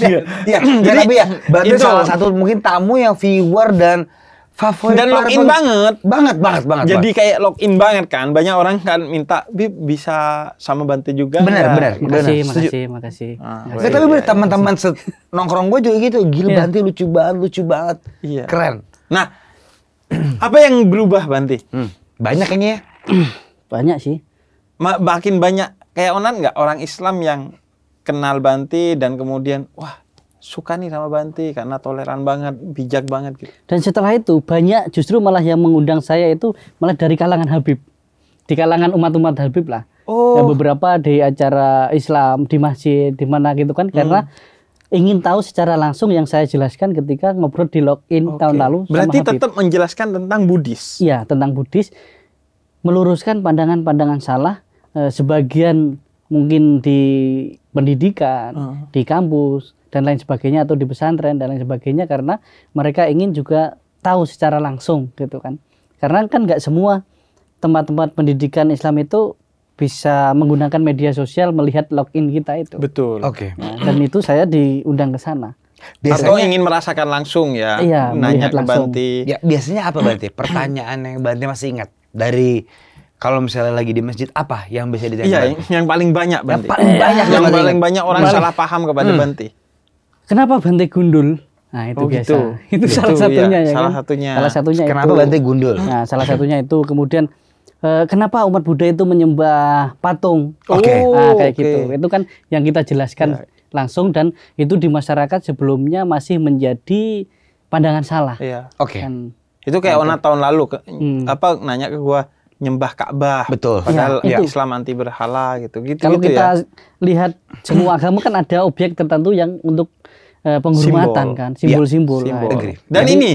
iya. Iya, Jadi ya, tapi ya, Banti salah satu mungkin tamu yang viewer dan favorit dan login banget banget banget banget jadi banget. kayak login banget kan banyak orang kan minta Bib bisa sama bantu juga benar gitu. benar makasih, makasih makasih ah, makasih iya, eh, tapi iya, iya. teman-teman iya. nongkrong gue juga gitu gila iya. Banti lucu banget lucu banget iya. keren nah apa yang berubah Banti hmm. banyak kayaknya ya banyak sih Ma makin banyak kayak onan nggak orang Islam yang kenal Banti dan kemudian wah suka nih sama Banti karena toleran banget, bijak banget gitu. Dan setelah itu banyak justru malah yang mengundang saya itu malah dari kalangan Habib. Di kalangan umat-umat Habib lah. Oh. Ya, beberapa di acara Islam, di masjid, di mana gitu kan hmm. karena ingin tahu secara langsung yang saya jelaskan ketika ngobrol di login okay. tahun lalu Berarti Habib. tetap menjelaskan tentang Buddhis. Iya, tentang Buddhis meluruskan pandangan-pandangan salah eh, sebagian mungkin di pendidikan, hmm. di kampus, dan lain sebagainya atau di pesantren dan lain sebagainya karena mereka ingin juga tahu secara langsung gitu kan karena kan nggak semua tempat-tempat pendidikan Islam itu bisa menggunakan media sosial melihat login kita itu betul oke okay. Nah, dan itu saya diundang ke sana Biasanya, Atau ingin merasakan langsung ya, iya, nanya ke Banti. Ya, biasanya apa Banti? Pertanyaan yang Banti masih ingat dari kalau misalnya lagi di masjid apa yang bisa ditanya? Iya, yang paling banyak Banti. Yang paling banyak yang, yang paling banyak orang paling. salah paham kepada hmm. Banti. Kenapa bantai gundul? Nah, itu oh, biasa. Gitu. Itu gitu, salah iya. satunya ya. ya salah kan? satunya. Salah satunya Kenapa itu, bantai gundul? Nah, salah satunya itu kemudian eh, kenapa umat Buddha itu menyembah patung? Oke. Okay. Nah, oh, kayak okay. gitu. Itu kan yang kita jelaskan ya. langsung dan itu di masyarakat sebelumnya masih menjadi pandangan salah. Iya. Oke. Okay. itu kayak onat tahun lalu ke, hmm. apa nanya ke gua nyembah Ka'bah. Betul. Iya, Padahal ya, ya Islam anti berhala gitu. gitu Kalau gitu kita ya. lihat semua agama kan ada objek tertentu yang untuk uh, penghormatan simbol. kan, simbol-simbol. Iya, ah, ya, simbol. Nah, Dan Jadi, ini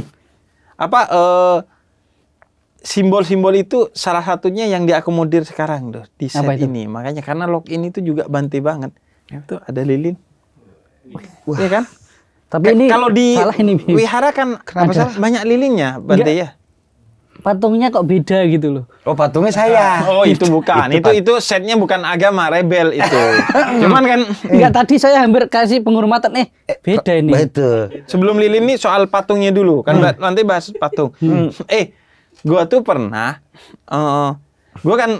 apa simbol eh, simbol-simbol itu salah satunya yang diakomodir sekarang tuh di set ini. Makanya karena login itu juga bantai banget. Ya. Itu ada lilin. Wah. Iya kan? Tapi K ini kalau di salah ini, wihara kan kenapa salah? banyak lilinnya bantai ya patungnya kok beda gitu loh. Oh, patungnya saya. Oh, itu bukan. itu itu, itu setnya bukan agama rebel itu. Cuman kan enggak tadi saya hampir kasih penghormatan eh, eh beda ini. Betul. Sebelum lilin nih soal patungnya dulu kan hmm. nanti bahas patung. Hmm. hmm. Eh, gua tuh pernah uh, gua kan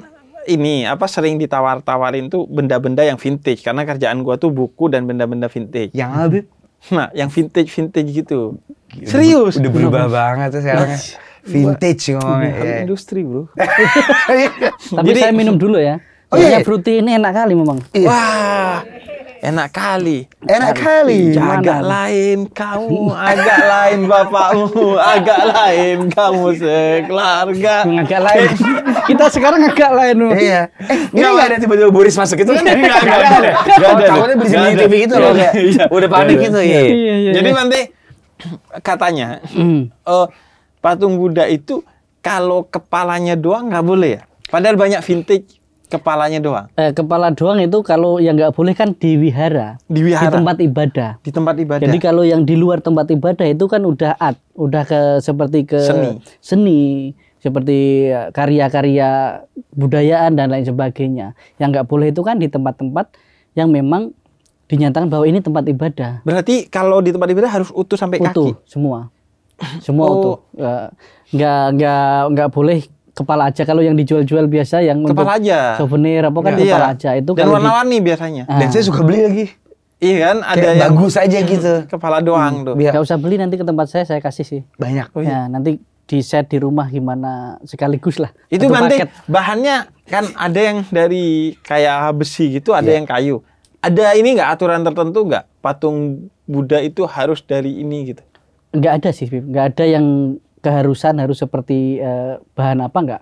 ini apa sering ditawar-tawarin tuh benda-benda yang vintage karena kerjaan gua tuh buku dan benda-benda vintage. Yang Habib? Nah, yang vintage-vintage gitu. Serius. Udah berubah banget tuh sekarang. Vintage ngomongnya. Ya. Industri, Bro. Iya. Tapi Jadi, saya minum dulu ya. Oh iya. Fruity ini enak kali memang. Iya. Wah. Enak kali. Enak kali. Jaga lain kamu, agak lain bapakmu, agak lain kamu sekeluarga. Agak lain. Kita sekarang agak lain. Iya. Eh, ini nggak ada tiba-tiba Boris masuk itu kan? gak ada. gak ada. Kamu beli sendiri TV gitu loh kayak. Iya. Udah panik gitu ya. Jadi nanti katanya oh, patung Buddha itu kalau kepalanya doang nggak boleh ya? Padahal banyak vintage kepalanya doang. Eh, kepala doang itu kalau yang nggak boleh kan di wihara, di wihara, di tempat ibadah. Di tempat ibadah. Jadi kalau yang di luar tempat ibadah itu kan udah art, udah ke seperti ke seni, seni seperti eh, karya-karya budayaan dan lain sebagainya. Yang nggak boleh itu kan di tempat-tempat yang memang dinyatakan bahwa ini tempat ibadah. Berarti kalau di tempat ibadah harus utuh sampai utuh, kaki. Utuh semua semua oh. utuh ya, nggak nggak nggak boleh kepala aja kalau yang dijual-jual biasa yang kepala aja souvenir apa kan ya, kepala aja itu dan warna-warni biasanya ah. dan saya suka beli lagi Iya kan, ada Kayak yang bagus aja gitu. Kepala doang hmm, tuh. Biar. Gak usah beli nanti ke tempat saya, saya kasih sih. Banyak. Oh, iya. ya nanti di set di rumah gimana sekaligus lah. Itu nanti bahannya kan ada yang dari kayak besi gitu, ada yeah. yang kayu. Ada ini nggak aturan tertentu nggak patung Buddha itu harus dari ini gitu? nggak ada sih nggak ada yang keharusan harus seperti eh, bahan apa nggak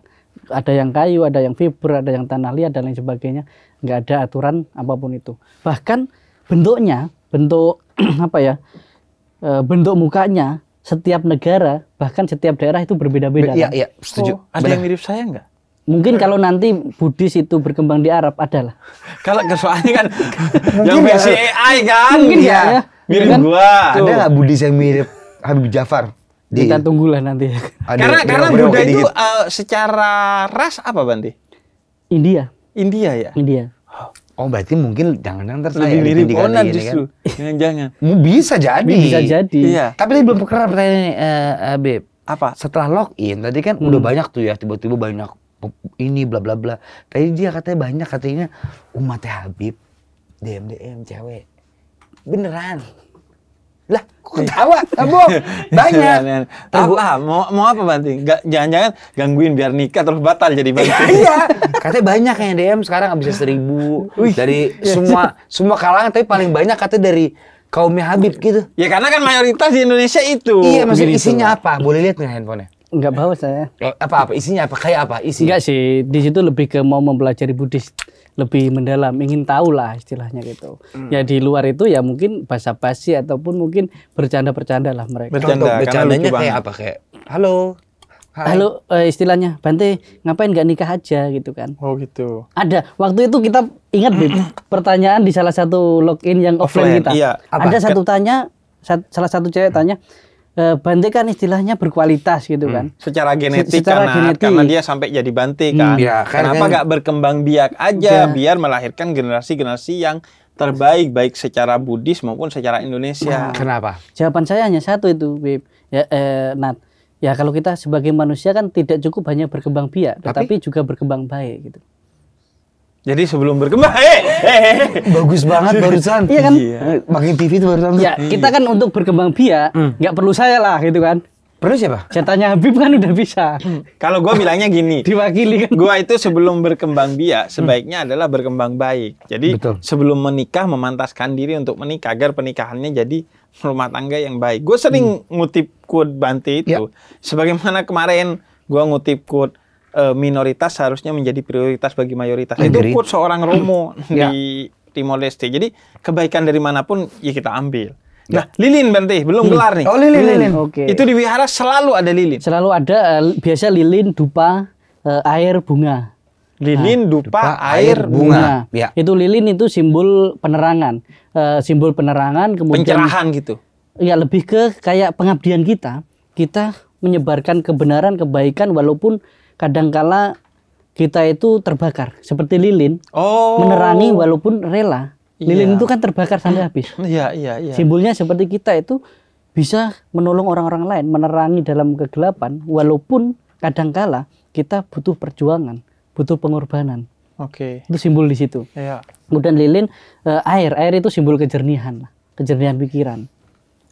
ada yang kayu ada yang fiber ada yang tanah liat dan lain sebagainya nggak ada aturan apapun itu bahkan bentuknya bentuk apa ya eh, bentuk mukanya setiap negara bahkan setiap daerah itu berbeda-beda iya kan? iya setuju oh, ada yang mirip saya nggak Mungkin kalau nanti Buddhis itu berkembang di Arab adalah. kalau soalnya kan yang versi AI kan. Mungkin ya. ya. Mirip iya kan? gua. Ada nggak Buddhis yang mirip Habib Jafar. Di, Kita tunggulah nanti. Adi, karena karena Buddha itu uh, secara ras apa Banti? India. India ya? India. Oh berarti mungkin jangan-jangan ntar lebih mirip Onan kan? justru. Jangan-jangan. Kan? bisa jadi. Bisa jadi. Iya. Tapi tadi belum pertanyaan ini uh, eh, uh, Beb. Apa? Setelah login tadi kan hmm. udah banyak tuh ya tiba-tiba banyak ini bla bla bla. Tadi dia katanya banyak katanya umatnya Habib DM DM cewek. Beneran. Lah, kok iya. ketawa? Abang, iya. banyak. Iya, terus ah, mau, mau apa Banting? Gak, jangan-jangan gangguin biar nikah terus batal jadi Banting. iya. katanya banyak yang DM sekarang bisa seribu. Wih, dari semua semua kalangan, tapi paling banyak katanya dari kaumnya Habib gitu. Ya karena kan mayoritas di Indonesia itu. Iya, maksudnya gitu. isinya apa? Boleh lihat nih handphonenya? Enggak bawa saya. Oh, apa apa isinya apa kayak apa isi? Enggak sih, di situ lebih ke mau mempelajari Buddhis lebih mendalam, ingin tahu lah istilahnya gitu. Hmm. Ya di luar itu ya mungkin basa-basi ataupun mungkin bercanda-bercanda lah mereka. Bercanda, bercandanya kayak apa kayak halo Hai. Halo uh, istilahnya Bante ngapain gak nikah aja gitu kan? Oh gitu. Ada waktu itu kita ingat Bib, pertanyaan di salah satu login yang offline, offline kita. Iya. Ada satu tanya sat, salah satu cewek tanya e, eh, Bante kan istilahnya berkualitas gitu kan. Hmm. Secara genetik, Se secara karena, genetik karena dia sampai jadi Bante kan. Hmm, ya, kan, Kenapa kan. nggak berkembang biak aja ya. biar melahirkan generasi-generasi yang terbaik baik secara Buddhis maupun secara Indonesia. Kenapa? Jawaban saya hanya satu itu, Bib. Ya, eh, Nat. Ya kalau kita sebagai manusia kan tidak cukup hanya berkembang biak, tetapi, tetapi juga berkembang baik gitu. Jadi sebelum berkembang, hey, hey, hey. bagus banget barusan. Iya kan? Iya. Bagi TV itu barusan. Ya, iya. kita kan untuk berkembang biak, hmm. nggak mm. perlu saya lah gitu kan. Perlu siapa? Cetanya Habib kan udah bisa. Hmm. Kalau gue bilangnya gini, diwakili kan. Gue itu sebelum berkembang biak sebaiknya adalah berkembang baik. Jadi Betul. sebelum menikah memantaskan diri untuk menikah agar pernikahannya jadi rumah tangga yang baik. Gue sering hmm. ngutip quote Banti itu. Ya. Sebagaimana kemarin gue ngutip quote Eh, minoritas seharusnya menjadi prioritas bagi mayoritas. Itu quote seorang Romo ya. di Timor Leste. Jadi kebaikan dari manapun ya kita ambil. Ya. Nah, lilin berarti belum kelar nih. Oh, lilin, lilin. lilin. Okay. Itu di wihara selalu ada lilin. Selalu ada uh, biasa lilin, dupa, uh, air, bunga. Lilin, nah, dupa, dupa, air, bunga. bunga. Nah, ya. Itu lilin itu simbol penerangan. Uh, simbol penerangan kemudian pencerahan gitu. Ya, lebih ke kayak pengabdian kita. Kita menyebarkan kebenaran, kebaikan walaupun kadangkala kita itu terbakar seperti lilin oh. menerangi walaupun rela lilin iya. itu kan terbakar sampai hmm. habis iya yeah, iya, iya. simbolnya seperti kita itu bisa menolong orang-orang lain menerangi dalam kegelapan walaupun kadangkala kita butuh perjuangan butuh pengorbanan oke okay. itu simbol di situ iya. kemudian lilin uh, air air itu simbol kejernihan kejernihan pikiran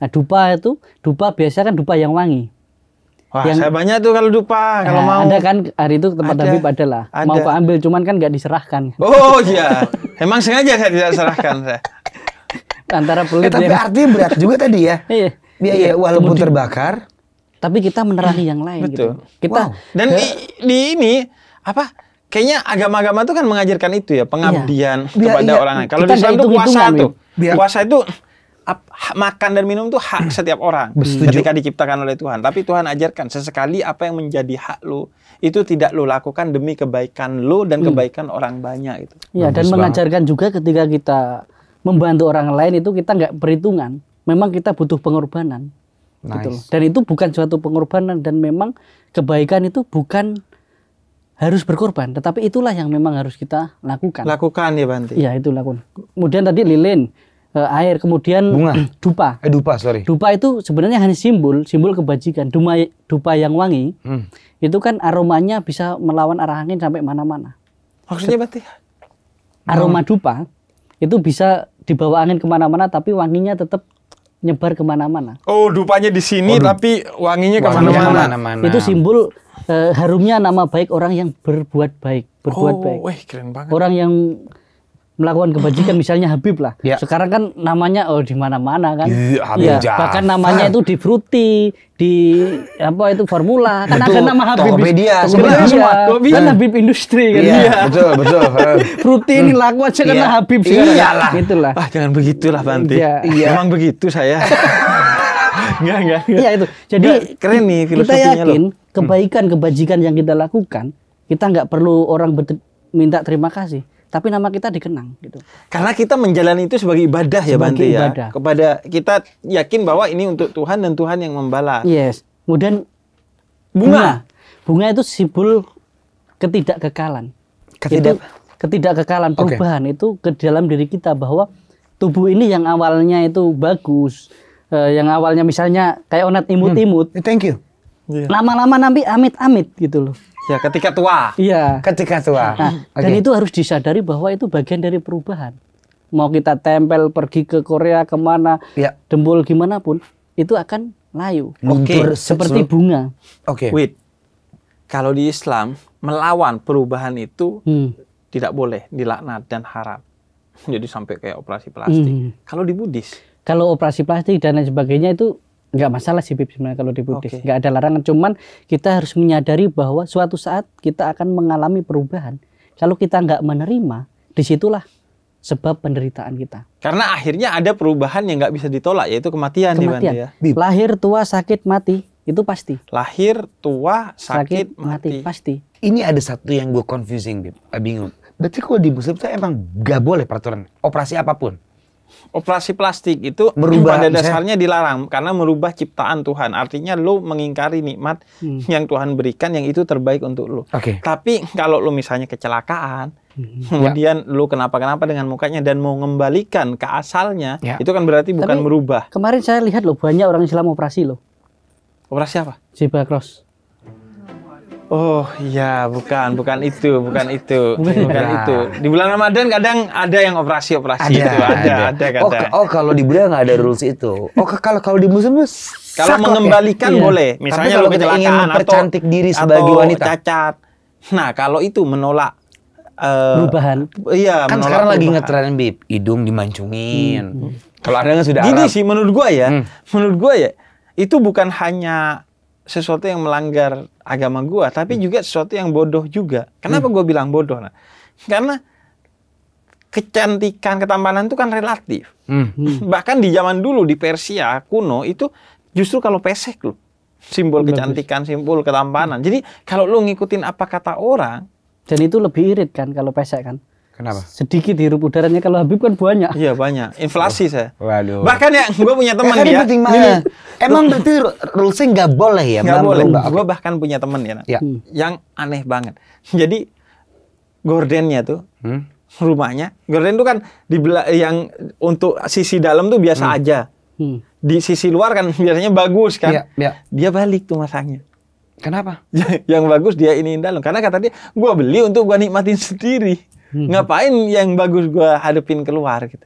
nah dupa itu dupa biasa kan dupa yang wangi Wah, yang, saya banyak tuh kalau lupa, kalau ah, mau. Ada kan hari itu tempat ada, Habib adalah. Ada. Mau Pak ambil cuman kan nggak diserahkan. Oh iya. Emang sengaja saya tidak serahkan saya. Antara pelit eh, tapi arti artinya berat juga tadi ya. Iya. Biaya iya, iya, walaupun Kemudian, terbakar, tapi kita menerangi yang lain gitu. Betul. gitu. Kita wow. dan di, di ini apa kayaknya agama-agama itu kan mengajarkan itu ya, pengabdian iya. iya kepada iya. orang lain. Kalau di Islam itu puasa itu. Puasa itu makan dan minum itu hak hmm. setiap orang Setuju. ketika diciptakan oleh Tuhan. Tapi Tuhan ajarkan sesekali apa yang menjadi hak lo itu tidak lo lakukan demi kebaikan lo dan hmm. kebaikan orang banyak itu. Ya Bagus dan banget. mengajarkan juga ketika kita membantu orang lain itu kita nggak perhitungan. Memang kita butuh pengorbanan. Gitu nice. Gitu loh. Dan itu bukan suatu pengorbanan dan memang kebaikan itu bukan harus berkorban, tetapi itulah yang memang harus kita lakukan. Lakukan ya Banti. Iya, itu lakukan. Kemudian tadi lilin uh, air kemudian bunga dupa eh, dupa sorry dupa itu sebenarnya hanya simbol simbol kebajikan dupa dupa yang wangi hmm. itu kan aromanya bisa melawan arah angin sampai mana-mana maksudnya berarti aroma hmm. dupa itu bisa dibawa angin kemana-mana tapi wanginya tetap nyebar kemana-mana oh dupanya di sini oh, tapi wanginya, kemana-mana itu simbol uh, harumnya nama baik orang yang berbuat baik berbuat oh, baik weh, keren banget. orang yang melakukan kebajikan misalnya Habib lah. Ya. Sekarang kan namanya oh di mana-mana kan. Ya, bahkan namanya itu di Fruity, di apa itu formula kan betul. ada nama Habib Tokopedia, Tokopedia. semua iya. Tokopedia. kan iya. Habib Industri kan iya, betul betul Fruity ini laku aja karena ya. Habib sih iyalah itulah ah jangan begitulah Banti Ya. memang begitu saya Enggak, enggak, Iya itu. Jadi keren nih filosofinya Kita yakin loh. Hmm. kebaikan kebajikan yang kita lakukan, kita enggak perlu orang minta terima kasih tapi nama kita dikenang gitu. Karena kita menjalani itu sebagai ibadah ya, sebagai ya Banti ibadah. ya. Kepada kita yakin bahwa ini untuk Tuhan dan Tuhan yang membalas. Yes. Kemudian bunga. Bunga, bunga itu simbol ketidakkekalan. Ketidak itu, ketidakkekalan perubahan okay. itu ke dalam diri kita bahwa tubuh ini yang awalnya itu bagus, eh, yang awalnya misalnya kayak onat imut-imut. Hmm. Thank you. Lama-lama nanti amit-amit gitu loh. Ya, ketika tua. Iya. Ketika tua. Nah, okay. Dan itu harus disadari bahwa itu bagian dari perubahan. Mau kita tempel pergi ke Korea kemana, ya. dembul gimana pun, itu akan layu. Okay. seperti bunga. Oke. Okay. Wait. Kalau di Islam melawan perubahan itu hmm. tidak boleh dilaknat dan haram. Jadi sampai kayak operasi plastik. Hmm. Kalau di Buddhis? Kalau operasi plastik dan lain sebagainya itu nggak masalah sih Bib sebenarnya kalau di Buddhis okay. nggak ada larangan cuman kita harus menyadari bahwa suatu saat kita akan mengalami perubahan kalau kita nggak menerima disitulah sebab penderitaan kita karena akhirnya ada perubahan yang nggak bisa ditolak yaitu kematian, kematian. ya Bib. lahir tua sakit mati itu pasti lahir tua sakit, sakit mati. mati pasti ini ada satu yang gue confusing Bib ah, bingung berarti kalau di muslim itu emang nggak boleh peraturan operasi apapun operasi plastik itu berubah pada dasarnya dilarang karena merubah ciptaan Tuhan. Artinya lo mengingkari nikmat hmm. yang Tuhan berikan yang itu terbaik untuk lo. Okay. Tapi kalau lo misalnya kecelakaan, hmm. kemudian ya. lo kenapa-kenapa dengan mukanya dan mau mengembalikan ke asalnya, ya. itu kan berarti bukan Tapi, merubah. Kemarin saya lihat lo banyak orang Islam operasi lo. Operasi apa? Zebra cross. Oh iya, bukan, bukan itu, bukan itu, bukan ya. itu. Di bulan Ramadan kadang ada yang operasi-operasi ada, itu, ada, ada, ada kata. Oh, oh kalau di bulan nggak ada rules itu. Oh kalau kalau di musim kalau ya? mengembalikan ya? boleh. Misalnya kalau kita ingin mempercantik atau, diri sebagai atau wanita. Cacat. Nah kalau itu menolak uh, perubahan. Iya, kan sekarang perubahan. lagi ngetren bib, hidung dimancungin. Hmm. Kalau ada nggak sudah. Gini Arab. sih menurut gua ya, hmm. menurut gua ya itu bukan hanya sesuatu yang melanggar agama gue, tapi hmm. juga sesuatu yang bodoh juga. Kenapa hmm. gue bilang bodoh? Nah, karena kecantikan, ketampanan itu kan relatif. Hmm. hmm. Bahkan di zaman dulu di Persia kuno itu justru kalau pesek loh simbol Bagus. kecantikan, simbol ketampanan. Hmm. Jadi kalau lu ngikutin apa kata orang, dan itu lebih irit kan kalau pesek kan? Kenapa? Sedikit hirup udaranya kalau Habib kan banyak. Iya banyak. Inflasi oh. saya. Waduh. Bahkan ya, gue punya teman kan ya. Dia, ini, emang berarti rulesnya nggak boleh ya? Nggak boleh. Gue bahkan punya teman ya, ya, hmm. yang aneh banget. Jadi gordennya tuh hmm? rumahnya, gorden tuh kan di yang untuk sisi dalam tuh biasa hmm. aja. Hmm. Di sisi luar kan biasanya bagus kan. Ya, ya. Dia balik tuh masangnya. Kenapa? yang bagus dia ini dalam. Karena kata dia, gue beli untuk gue nikmatin sendiri. Hmm. Ngapain yang bagus gue hadepin keluar gitu.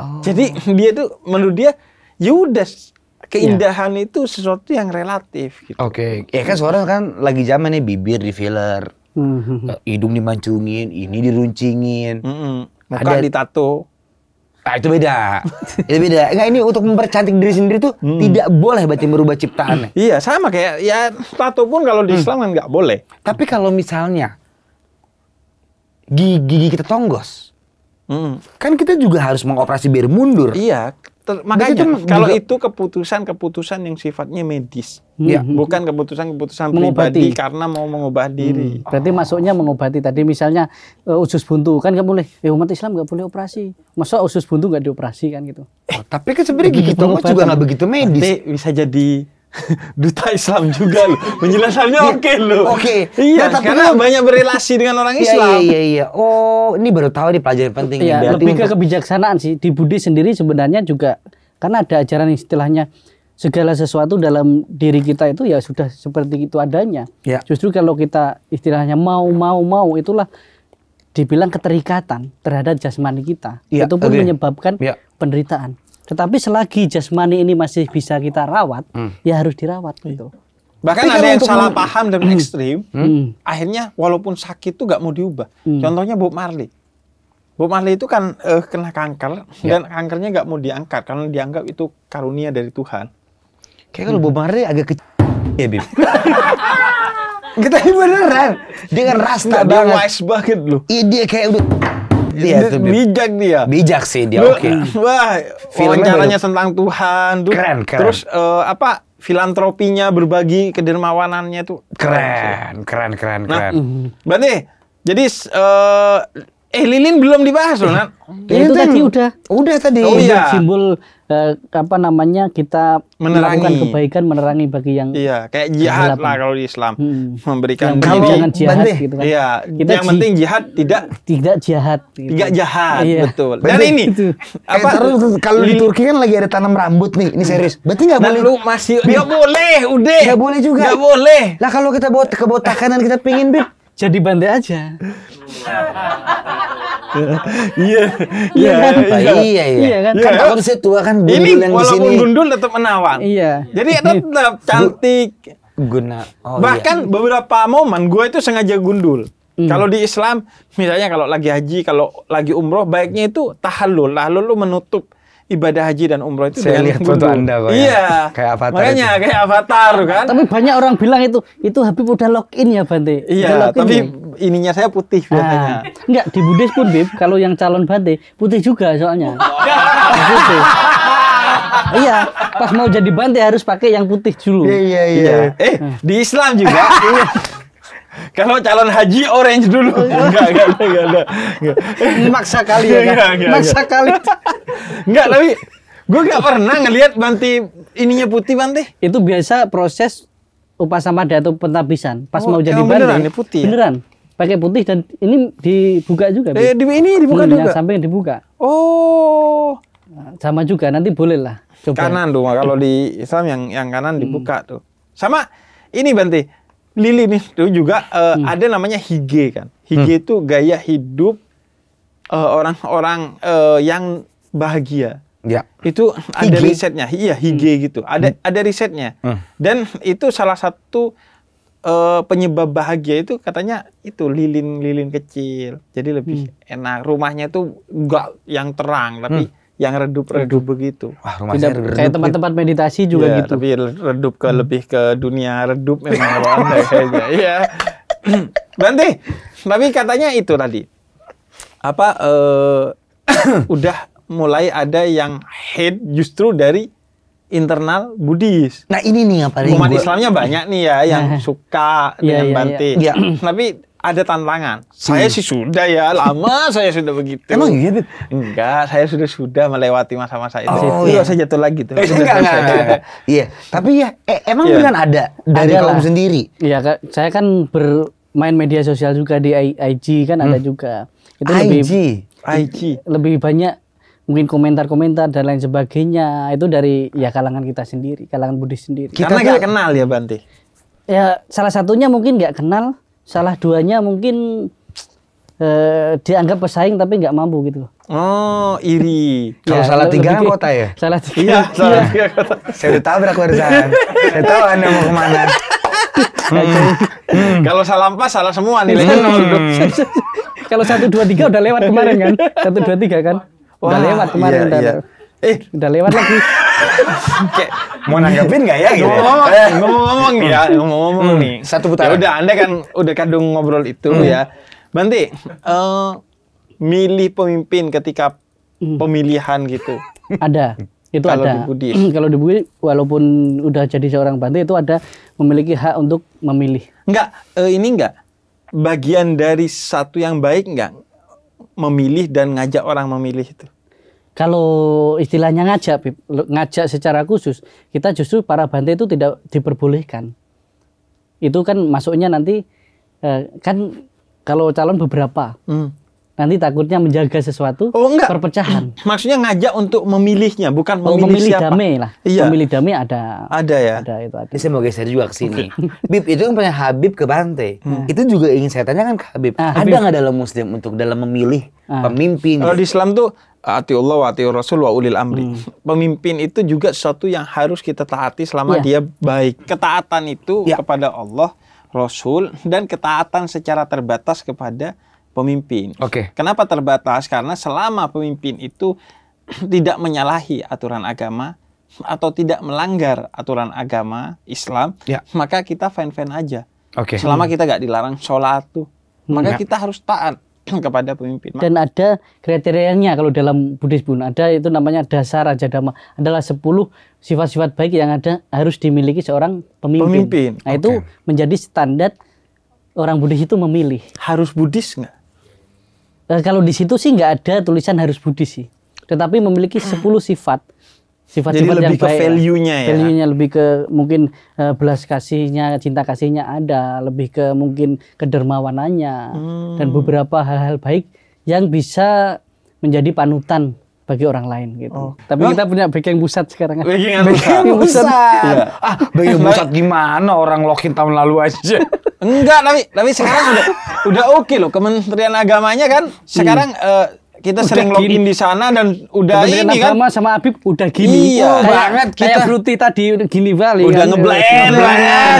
Oh. Jadi dia tuh menurut dia Yudas ya keindahan yeah. itu sesuatu yang relatif gitu. Oke, okay. ya kan seorang kan lagi zaman nih bibir di filler, mm-hmm. hidung dimancungin, ini diruncingin, mm-hmm. muka ada ditato. Ah, itu beda. itu beda. Enggak ini untuk mempercantik diri sendiri tuh hmm. tidak boleh berarti merubah ciptaannya. Iya, sama kayak ya tato pun kalau di hmm. Islam kan nggak boleh. Tapi kalau misalnya gigi, kita tonggos. Hmm. Kan kita juga harus mengoperasi biar mundur. Iya. makanya itu kalau juga... itu keputusan-keputusan yang sifatnya medis, mm -hmm. bukan keputusan-keputusan pribadi karena mau mengubah diri. Mm. Berarti oh. masuknya mengobati tadi misalnya uh, usus buntu kan nggak boleh, ya, umat Islam nggak boleh operasi. Masa usus buntu nggak dioperasi kan gitu? Eh, tapi kan sebenarnya gigi tonggos juga nggak begitu medis. Berarti bisa jadi duta Islam juga loh. Penjelasannya iya. oke okay, loh. Oke. Okay. Iya, nah, karena banyak berrelasi dengan orang iya, Islam. Iya, iya, iya. Oh, ini baru tahu di pelajaran iya, penting. Iya, ya. lebih ke kebijaksanaan sih. Di Budi sendiri sebenarnya juga karena ada ajaran istilahnya segala sesuatu dalam diri kita itu ya sudah seperti itu adanya. Ya. Justru kalau kita istilahnya mau mau mau itulah dibilang keterikatan terhadap jasmani kita. Ya, itu pun okay. menyebabkan ya. penderitaan. Tetapi selagi jasmani ini masih bisa kita rawat, hmm. ya harus dirawat iya. gitu. Bahkan Tapi ada yang salah mau... paham dan hmm. ekstrim, hmm. akhirnya walaupun sakit tuh gak mau diubah. Hmm. Contohnya Bob Marley. Bob Marley itu kan uh, kena kanker ya. dan kankernya nggak mau diangkat karena dianggap itu karunia dari Tuhan. Kayak kalau hmm. Bob Marley agak kecil ya, Bib. Kita beneran. Dia kan rasta banget. Dia wise banget loh. Iya, dia kayak udah dia itu Bijak dia. Bijak sih dia. Oke. Okay. Wah, wawancaranya tentang Tuhan tuh. Keren, keren. Terus eh, apa filantropinya berbagi kedermawanannya tuh keren, keren, keren, keren. keren. Nah, berarti jadi eh, Eh lilin belum dibahas loh, Nan. Iya. Ya, itu tadi udah. Udah tadi. Oh iya. Simbol eh, apa namanya kita menerangi. melakukan kebaikan menerangi bagi yang Iya, kayak jihad lah kalau di Islam. Hmm. Memberikan yang kalau jangan jihad Bantai. gitu kan. Iya. Kita yang penting jihad tidak tidak jihad. Gitu. Tidak jahat, iya. betul. Dan Bantai. ini itu. apa eh, taruh, kalau di Turki kan lagi ada tanam rambut nih, ini serius. Berarti nggak boleh. Lu masih nggak boleh, udah. Nggak boleh juga. Nggak boleh. Lah kalau kita buat kebotakan dan kita pingin, Bib jadi bandai aja. Iya iya iya, kan? iya, iya, iya, iya, kan, kan kalau saya tua kan gundul ini, yang walaupun disini. gundul tetap menawan. Iya. Jadi ya tetap cantik. Guna. Oh, Bahkan iya. beberapa momen gue itu sengaja gundul. Hmm. Kalau di Islam, misalnya kalau lagi haji, kalau lagi umroh, baiknya itu tahallul. Tahallul lu menutup ibadah haji dan umroh itu saya lihat foto anda kok ya? iya kayak avatar makanya itu. kayak avatar kan tapi banyak orang bilang itu itu Habib udah login ya Bante iya tapi ya? ininya saya putih ah, biasanya ah, enggak di Buddhis pun Bib kalau yang calon Bante putih juga soalnya oh. iya pas mau jadi Bante harus pakai yang putih dulu iya iya iya, iya. eh di Islam juga iya. Kalau calon haji orange dulu. Oh, iya. Enggak, enggak, enggak, enggak. enggak. Maksa kali ya. Enggak, enggak, Maksa enggak. kali. enggak, tapi gue enggak pernah ngelihat banti ininya putih banti. Itu biasa proses upasama atau pentabisan pas oh, mau jadi banti. Beneran, ya, putih. Ya? Beneran. Pakai putih dan ini dibuka juga. Eh, di, ini dibuka hmm, juga. Yang sampai dibuka. Oh. Nah, sama juga nanti boleh lah. Coba. Kanan tuh kalau di Islam yang yang kanan dibuka hmm. tuh. Sama ini Banti Lili nih itu juga uh, hmm. ada namanya hige kan. Hige hmm. itu gaya hidup eh, orang-orang uh, uh, yang bahagia. Ya. Itu ada hige. risetnya. Iya, hige hmm. gitu. Ada hmm. ada risetnya. Hmm. Dan itu salah satu uh, penyebab bahagia itu katanya itu lilin-lilin kecil. Jadi lebih hmm. enak. Rumahnya tuh enggak yang terang tapi hmm yang redup-redup hmm. begitu. Wah, rumahnya Tidak, redup. Kayak tempat-tempat meditasi juga ya, gitu. Tapi redup ke hmm. lebih ke dunia redup memang Rwanda kayaknya. Iya. Nanti, tapi katanya itu tadi. Apa eh udah mulai ada yang hate justru dari internal Buddhis. Nah, ini nih yang paling umat gue... Islamnya banyak nih ya yang nah. suka iya, dengan iya, iya. Bante. Tapi ada tantangan. Saya hmm. sih sudah ya, lama saya sudah begitu. Emang iya, Dit? Enggak, saya sudah sudah melewati masa-masa itu. Oh, iya. iya. saya jatuh lagi tuh. Eh, enggak, enggak, enggak. Iya, tapi ya eh, emang yeah. bukan ada dari Adalah. kaum sendiri. Iya, saya kan bermain media sosial juga di IG kan hmm. ada juga. Itu IG. lebih IG. Lebih banyak mungkin komentar-komentar dan lain sebagainya itu dari ya kalangan kita sendiri, kalangan Buddhis sendiri. Kita nggak kenal ya Banti. Ya salah satunya mungkin nggak kenal, salah duanya mungkin eh, dianggap pesaing tapi nggak mampu gitu. Oh, iri. Iya, Kalau salah tiga lebih, kota ya? Salah tiga. Iya, salah iya. tiga kota. Saya tahu barusan. Saya tahu Anda mau kemana. hmm. Kalau salah empat salah semua nilainya Hmm. Kalau satu dua tiga udah lewat kemarin kan? Satu dua tiga kan? Udah lewat kemarin. Iya, iya. Eh, udah lewat lagi kayak mau nanggapin nggak ya gitu ya? ngomong eh. ngomong nih ya ngomong-ngomong hmm. nih hmm, satu putaran ya udah anda kan udah kadung ngobrol itu hmm. ya Banti uh, eh, milih pemimpin ketika pemilihan gitu ada itu kalau ada Kalau kalau Budi, walaupun udah jadi seorang Banti itu ada memiliki hak untuk memilih Nggak uh, ini nggak bagian dari satu yang baik nggak memilih dan ngajak orang memilih itu kalau istilahnya ngajak ngajak secara khusus kita justru para bante itu tidak diperbolehkan itu kan masuknya nanti eh, kan kalau calon beberapa hmm. nanti takutnya menjaga sesuatu oh, enggak. perpecahan maksudnya ngajak untuk memilihnya bukan oh, memilih, oh, memilih siapa damai lah iya. memilih damai ada ada ya ada itu ada. saya mau geser juga ke sini Bib itu kan punya Habib ke Bante hmm. itu juga ingin saya tanyakan ke Habib ah, ada nggak dalam Muslim untuk dalam memilih ah. pemimpin kalau di Islam tuh atiullah wa atiur rasul wa ulil amri. Hmm. Pemimpin itu juga sesuatu yang harus kita taati selama yeah. dia baik. Ketaatan itu yeah. kepada Allah, Rasul dan ketaatan secara terbatas kepada pemimpin. Oke. Okay. Kenapa terbatas? Karena selama pemimpin itu tidak menyalahi aturan agama atau tidak melanggar aturan agama Islam, yeah. maka kita fan-fan aja. Oke. Okay. Selama hmm. kita gak dilarang sholat tuh, maka hmm. yeah. kita harus taat kepada pemimpin. Dan ada kriterianya kalau dalam pun ada itu namanya dasar aja dama adalah 10 sifat-sifat baik yang ada harus dimiliki seorang pemimpin. pemimpin. Nah okay. itu menjadi standar orang Buddhis itu memilih. Harus Buddhis nggak? Nah, kalau di situ sih nggak ada tulisan harus Buddhis sih. Tetapi memiliki 10 sifat sifat-sifat yang lebih baik. Ke value-nya ya. Value-nya lebih ke mungkin uh, belas kasihnya, cinta kasihnya ada, lebih ke mungkin kedermawanannya hmm. dan beberapa hal-hal baik yang bisa menjadi panutan bagi orang lain gitu. Oh. Tapi oh. kita punya backing pusat sekarang. Backing pusat. pusat. Ya. Ah, backing pusat gimana orang login tahun lalu aja. Enggak, tapi tapi sekarang udah udah oke okay loh Kementerian Agamanya kan sekarang hmm. uh, kita udah sering login di sana dan udah, udah ini kan sama sama Abib udah gini iya, oh, banget kita kayak Fruity tadi udah gini balik kan. udah kan? ngeblend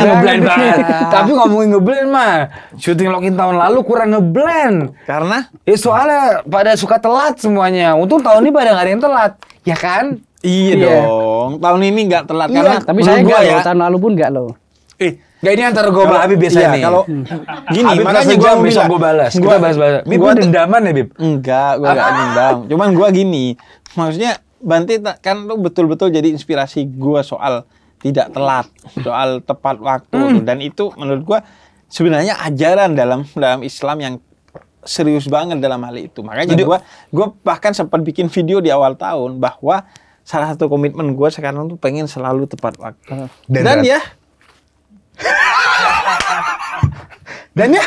ngeblend banget tapi ngomongin ngeblend mah syuting login tahun lalu kurang ngeblend karena ya soalnya pada suka telat semuanya untung tahun ini pada nggak ada yang telat ya kan iya, iya. dong tahun ini nggak telat iya, karena tapi saya enggak ya. tahun lalu pun nggak loh eh Gak ini antara gue sama Habib biasa iya, nih. Kalau hmm. gini, Habib makanya gue bisa gue balas. Gua, kita balas balas. Bib, gue dendaman ya Bib? Enggak, gue gak dendam. Ah. Cuman gue gini, maksudnya Banti kan lu betul-betul jadi inspirasi gue soal tidak telat, soal tepat waktu hmm. dan itu menurut gue sebenarnya ajaran dalam dalam Islam yang serius banget dalam hal itu. Makanya gue gue bahkan sempat bikin video di awal tahun bahwa salah satu komitmen gue sekarang tuh pengen selalu tepat waktu. Dan, dan ya dan ya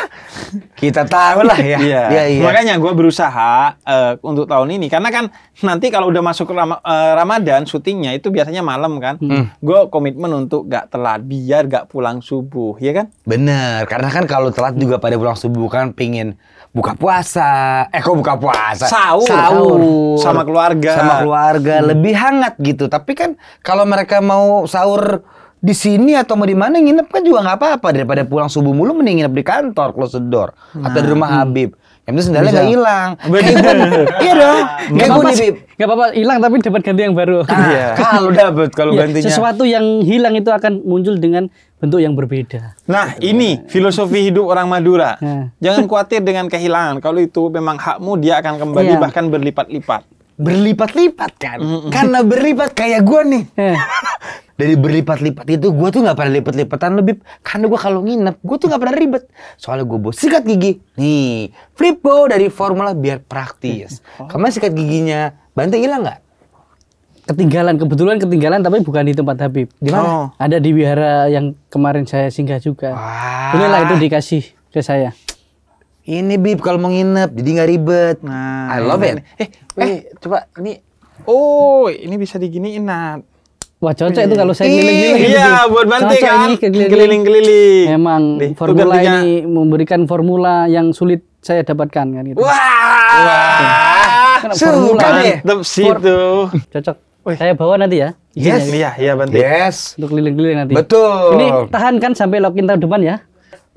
kita tahu lah ya. Iya. Ya, iya. Makanya gue berusaha uh, untuk tahun ini karena kan nanti kalau udah masuk ram uh, eh, Ramadan syutingnya itu biasanya malam kan. Hmm. hmm. Gue komitmen untuk gak telat biar gak pulang subuh ya kan. Bener karena kan kalau telat juga pada pulang subuh kan pingin buka puasa. Eh kok buka puasa? Sahur. Sahur sama keluarga. Sama keluarga hmm. lebih hangat gitu. Tapi kan kalau mereka mau sahur di sini atau mau di mana nginep kan juga nggak apa-apa daripada pulang subuh mulu mending nginep di kantor close sedor door nah, atau di rumah hmm. Habib. Yang penting sendalnya nggak hilang. iya dong. nggak gue nih Nggak apa-apa hilang tapi dapat ganti yang baru. Nah, iya. Kalau dapat kalau iya, gantinya. Sesuatu yang hilang itu akan muncul dengan bentuk yang berbeda. Nah ini filosofi hidup orang Madura. Nah. Jangan khawatir dengan kehilangan. Kalau itu memang hakmu dia akan kembali iya. bahkan berlipat-lipat berlipat-lipat kan mm -mm. karena berlipat kayak gue nih iya. dari berlipat-lipat itu gue tuh nggak pernah lipat-lipatan lebih karena gue kalau nginep gue tuh nggak pernah ribet soalnya gue bos sikat gigi nih flipo dari formula biar praktis oh. kemarin sikat giginya banteng hilang nggak ketinggalan kebetulan ketinggalan tapi bukan di tempat Habib di mana oh. ada di wihara yang kemarin saya singgah juga Wah. inilah itu dikasih ke saya ini bib kalau mau nginep jadi nggak ribet nah I love it eh, eh coba ini oh ini bisa diginiin nah Wah cocok itu iya. kalau saya keliling-keliling. Gitu, iya, buat banting cocok kan. Keliling-keliling. Memang Dih, formula ini memberikan formula yang sulit saya dapatkan kan gitu. Wah. Wah. Kan, formula tetap situ. Cocok. Wih. Saya bawa nanti ya. Yes. Iya, iya banting. Yes. Untuk keliling-keliling nanti. Betul. Ini tahan kan sampai login tahun depan ya.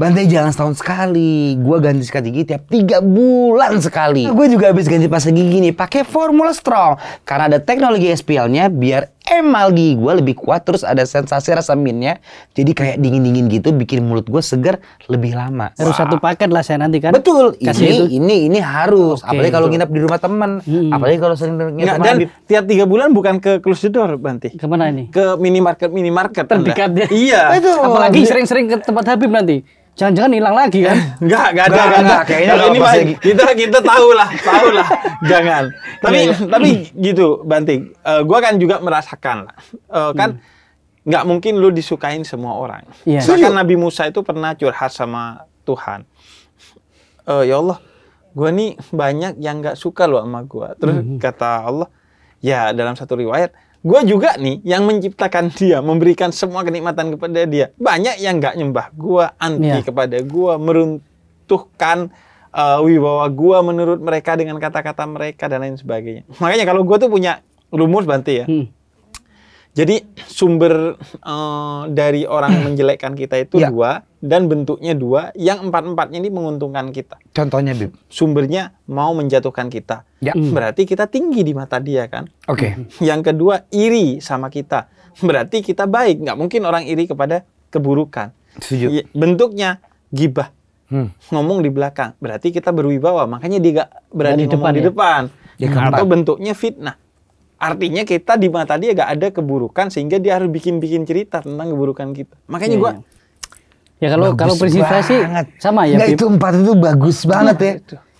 Bantai jalan setahun sekali. gue ganti sikat gigi tiap tiga bulan sekali. Nah, gue juga habis ganti pas gigi nih pakai formula strong karena ada teknologi SPL-nya biar emal gigi gue lebih kuat terus ada sensasi rasa minnya. Jadi kayak dingin-dingin gitu bikin mulut gue seger lebih lama. Harus satu paket lah saya nanti kan. Betul. Kasih ini itu. ini ini harus. Okay, apalagi kalau nginap di rumah teman. Hmm. Apalagi kalau sering nginap Nggak, dan Habib. tiap tiga bulan bukan ke close the door Banti. Kemana ini? Ke minimarket minimarket terdekatnya. Iya. Apalagi sering-sering ke tempat Habib nanti. Jangan-jangan hilang lagi kan? Enggak, enggak ada, enggak ada. Kayaknya ini mah kita kita tahu lah, tahu lah. Jangan. Tapi iya, iya. tapi gitu, Banting. Uh, gua kan juga merasakan uh, kan hmm. mungkin lu disukain semua orang. Yeah. Bahkan Nabi Musa itu pernah curhat sama Tuhan. Uh, ya Allah, gua nih banyak yang nggak suka lo sama gua. Terus hmm. kata Allah, ya dalam satu riwayat gue juga nih yang menciptakan dia, memberikan semua kenikmatan kepada dia. Banyak yang nggak nyembah gue, anti yeah. kepada gue, meruntuhkan uh, wibawa gue menurut mereka dengan kata-kata mereka dan lain sebagainya. Makanya kalau gue tuh punya rumus banti ya. Hmm. Jadi sumber uh, dari orang menjelekkan kita itu yeah. dua, dan bentuknya dua, yang empat-empatnya ini menguntungkan kita. Contohnya, Bib? Sumbernya mau menjatuhkan kita. Ya. Hmm. Berarti kita tinggi di mata dia, kan? Oke. Okay. Hmm. Yang kedua, iri sama kita. Berarti kita baik. Nggak mungkin orang iri kepada keburukan. Setuju. Iya, bentuknya, gibah. Hmm. Ngomong di belakang. Berarti kita berwibawa. Makanya dia nggak berani di ngomong depan, di depan. Ya? ya Atau bentuknya fitnah. Artinya kita di mata dia gak ada keburukan sehingga dia harus bikin-bikin cerita tentang keburukan kita. Makanya yeah. gue iya. Ya kalau bagus kalau prinsip saya sih sama ya. Nggak, itu empat itu bagus nah, banget ya.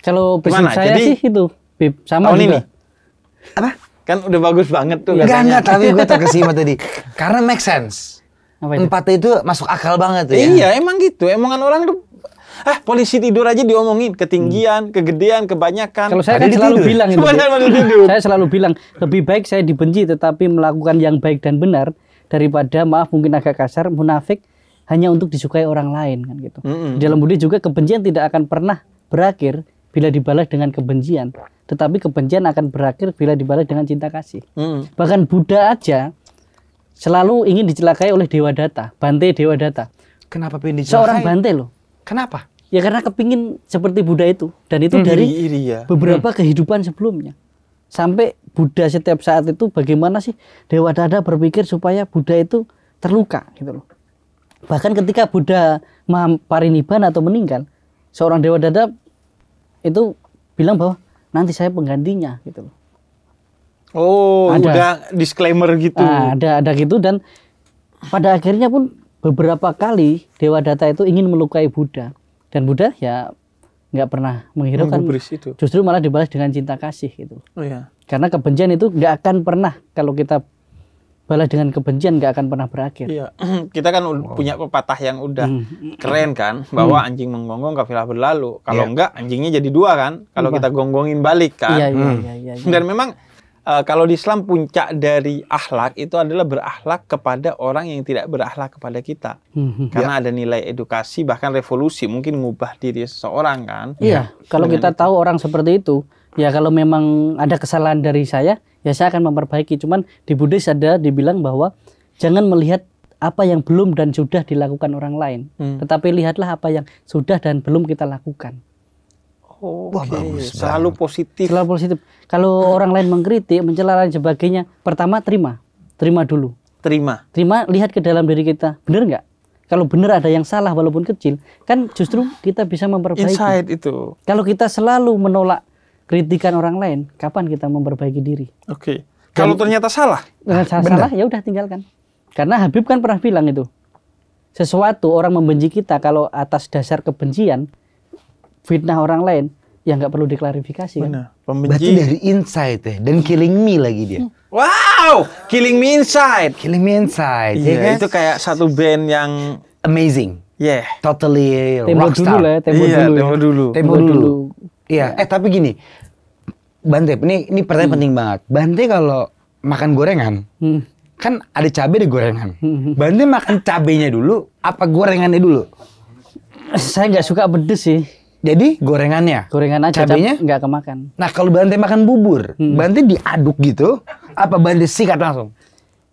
Kalau prinsip Mana? saya Jadi, sih itu Pip sama tahun juga. Apa? Kan udah bagus banget tuh. Enggak enggak tapi gue terkesima tadi. Karena make sense. Apa itu? Empat itu masuk akal banget ya. Iya emang gitu. Emang orang tuh ah polisi tidur aja diomongin ketinggian, hmm. kegedean, kebanyakan. Kalau saya kan selalu bilang itu. saya selalu bilang lebih baik saya dibenci tetapi melakukan yang baik dan benar daripada maaf mungkin agak kasar munafik hanya untuk disukai orang lain kan gitu. Mm -hmm. dalam budi juga kebencian tidak akan pernah berakhir bila dibalas dengan kebencian, tetapi kebencian akan berakhir bila dibalas dengan cinta kasih. Mm -hmm. Bahkan Buddha aja selalu ingin dicelakai oleh Dewa Data, Bante Dewa Data. Kenapa pengen dicelakai? Seorang Bante loh. Kenapa? Ya karena kepingin seperti Buddha itu dan itu mm -hmm. dari iri, iya, iya. beberapa mm. kehidupan sebelumnya. Sampai Buddha setiap saat itu bagaimana sih Dewa Dada berpikir supaya Buddha itu terluka gitu loh Bahkan ketika Buddha pariniban atau meninggal, seorang dewa dada itu bilang bahwa nanti saya penggantinya gitu loh. Oh, ada, udah disclaimer gitu. Ah, ada ada gitu dan pada akhirnya pun beberapa kali Dewa Data itu ingin melukai Buddha dan Buddha ya nggak pernah menghiraukan. Justru malah dibalas dengan cinta kasih gitu. Oh ya. Karena kebencian itu nggak akan pernah kalau kita balas dengan kebencian gak akan pernah berakhir. Iya. Kita kan wow. punya pepatah yang udah hmm. keren kan bahwa hmm. anjing menggonggong kafilah berlalu. Kalau yeah. enggak anjingnya jadi dua kan. Kalau iya. kita gonggongin balik kan. Iya, iya, hmm. iya, iya, iya. Dan memang uh, kalau di Islam puncak dari akhlak itu adalah berakhlak kepada orang yang tidak berakhlak kepada kita. Hmm. hmm. Karena yeah. ada nilai edukasi bahkan revolusi mungkin mengubah diri seseorang kan. Iya. iya. Kalau kita itu. tahu orang seperti itu, ya kalau memang ada kesalahan dari saya ya saya akan memperbaiki. Cuman di Buddhis ada dibilang bahwa jangan melihat apa yang belum dan sudah dilakukan orang lain, hmm. tetapi lihatlah apa yang sudah dan belum kita lakukan. Oh, okay. bagus. Selalu positif. Selalu positif. Kalau orang lain mengkritik, mencela dan sebagainya, pertama terima, terima dulu. Terima. Terima, lihat ke dalam diri kita, Bener nggak? Kalau bener ada yang salah walaupun kecil, kan justru kita bisa memperbaiki. Inside itu. Kalau kita selalu menolak kritikan orang lain, kapan kita memperbaiki diri? Oke. Okay. Kalau ternyata salah, ternyata ah, salah ya udah tinggalkan. Karena Habib kan pernah bilang itu. Sesuatu orang membenci kita kalau atas dasar kebencian, fitnah orang lain, yang nggak perlu diklarifikasi kan. Pembenci. Berarti dari inside ya dan killing me lagi dia. Wow, killing me inside. Killing me inside. Iya, yeah, kan? itu kayak satu band yang amazing. Yeah. Totally tempo rockstar. Dulu lah, ya, tempo yeah, dulu. Tempo ya. dulu. Tempo dulu. dulu. Iya, eh tapi gini. Bante, ini ini pertanyaan hmm. penting banget. Bante kalau makan gorengan, hmm. kan ada cabai di gorengan. Hmm, hmm. Bante makan cabenya dulu apa gorengannya dulu? Saya nggak suka pedes sih. Jadi gorengannya, gorengan aja cabenya nggak kemakan. Nah kalau Bante makan bubur, hmm. Bante diaduk gitu, apa Bante sikat langsung?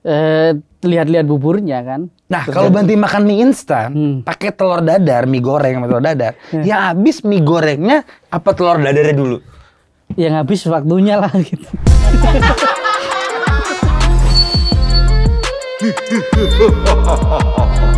Eh lihat-lihat buburnya kan. Nah, kalau banti makan mie instan, hmm. pakai telur dadar, mie goreng sama telur dadar. ya Yang habis mie gorengnya apa telur dadarnya dulu? Yang habis waktunya lah gitu.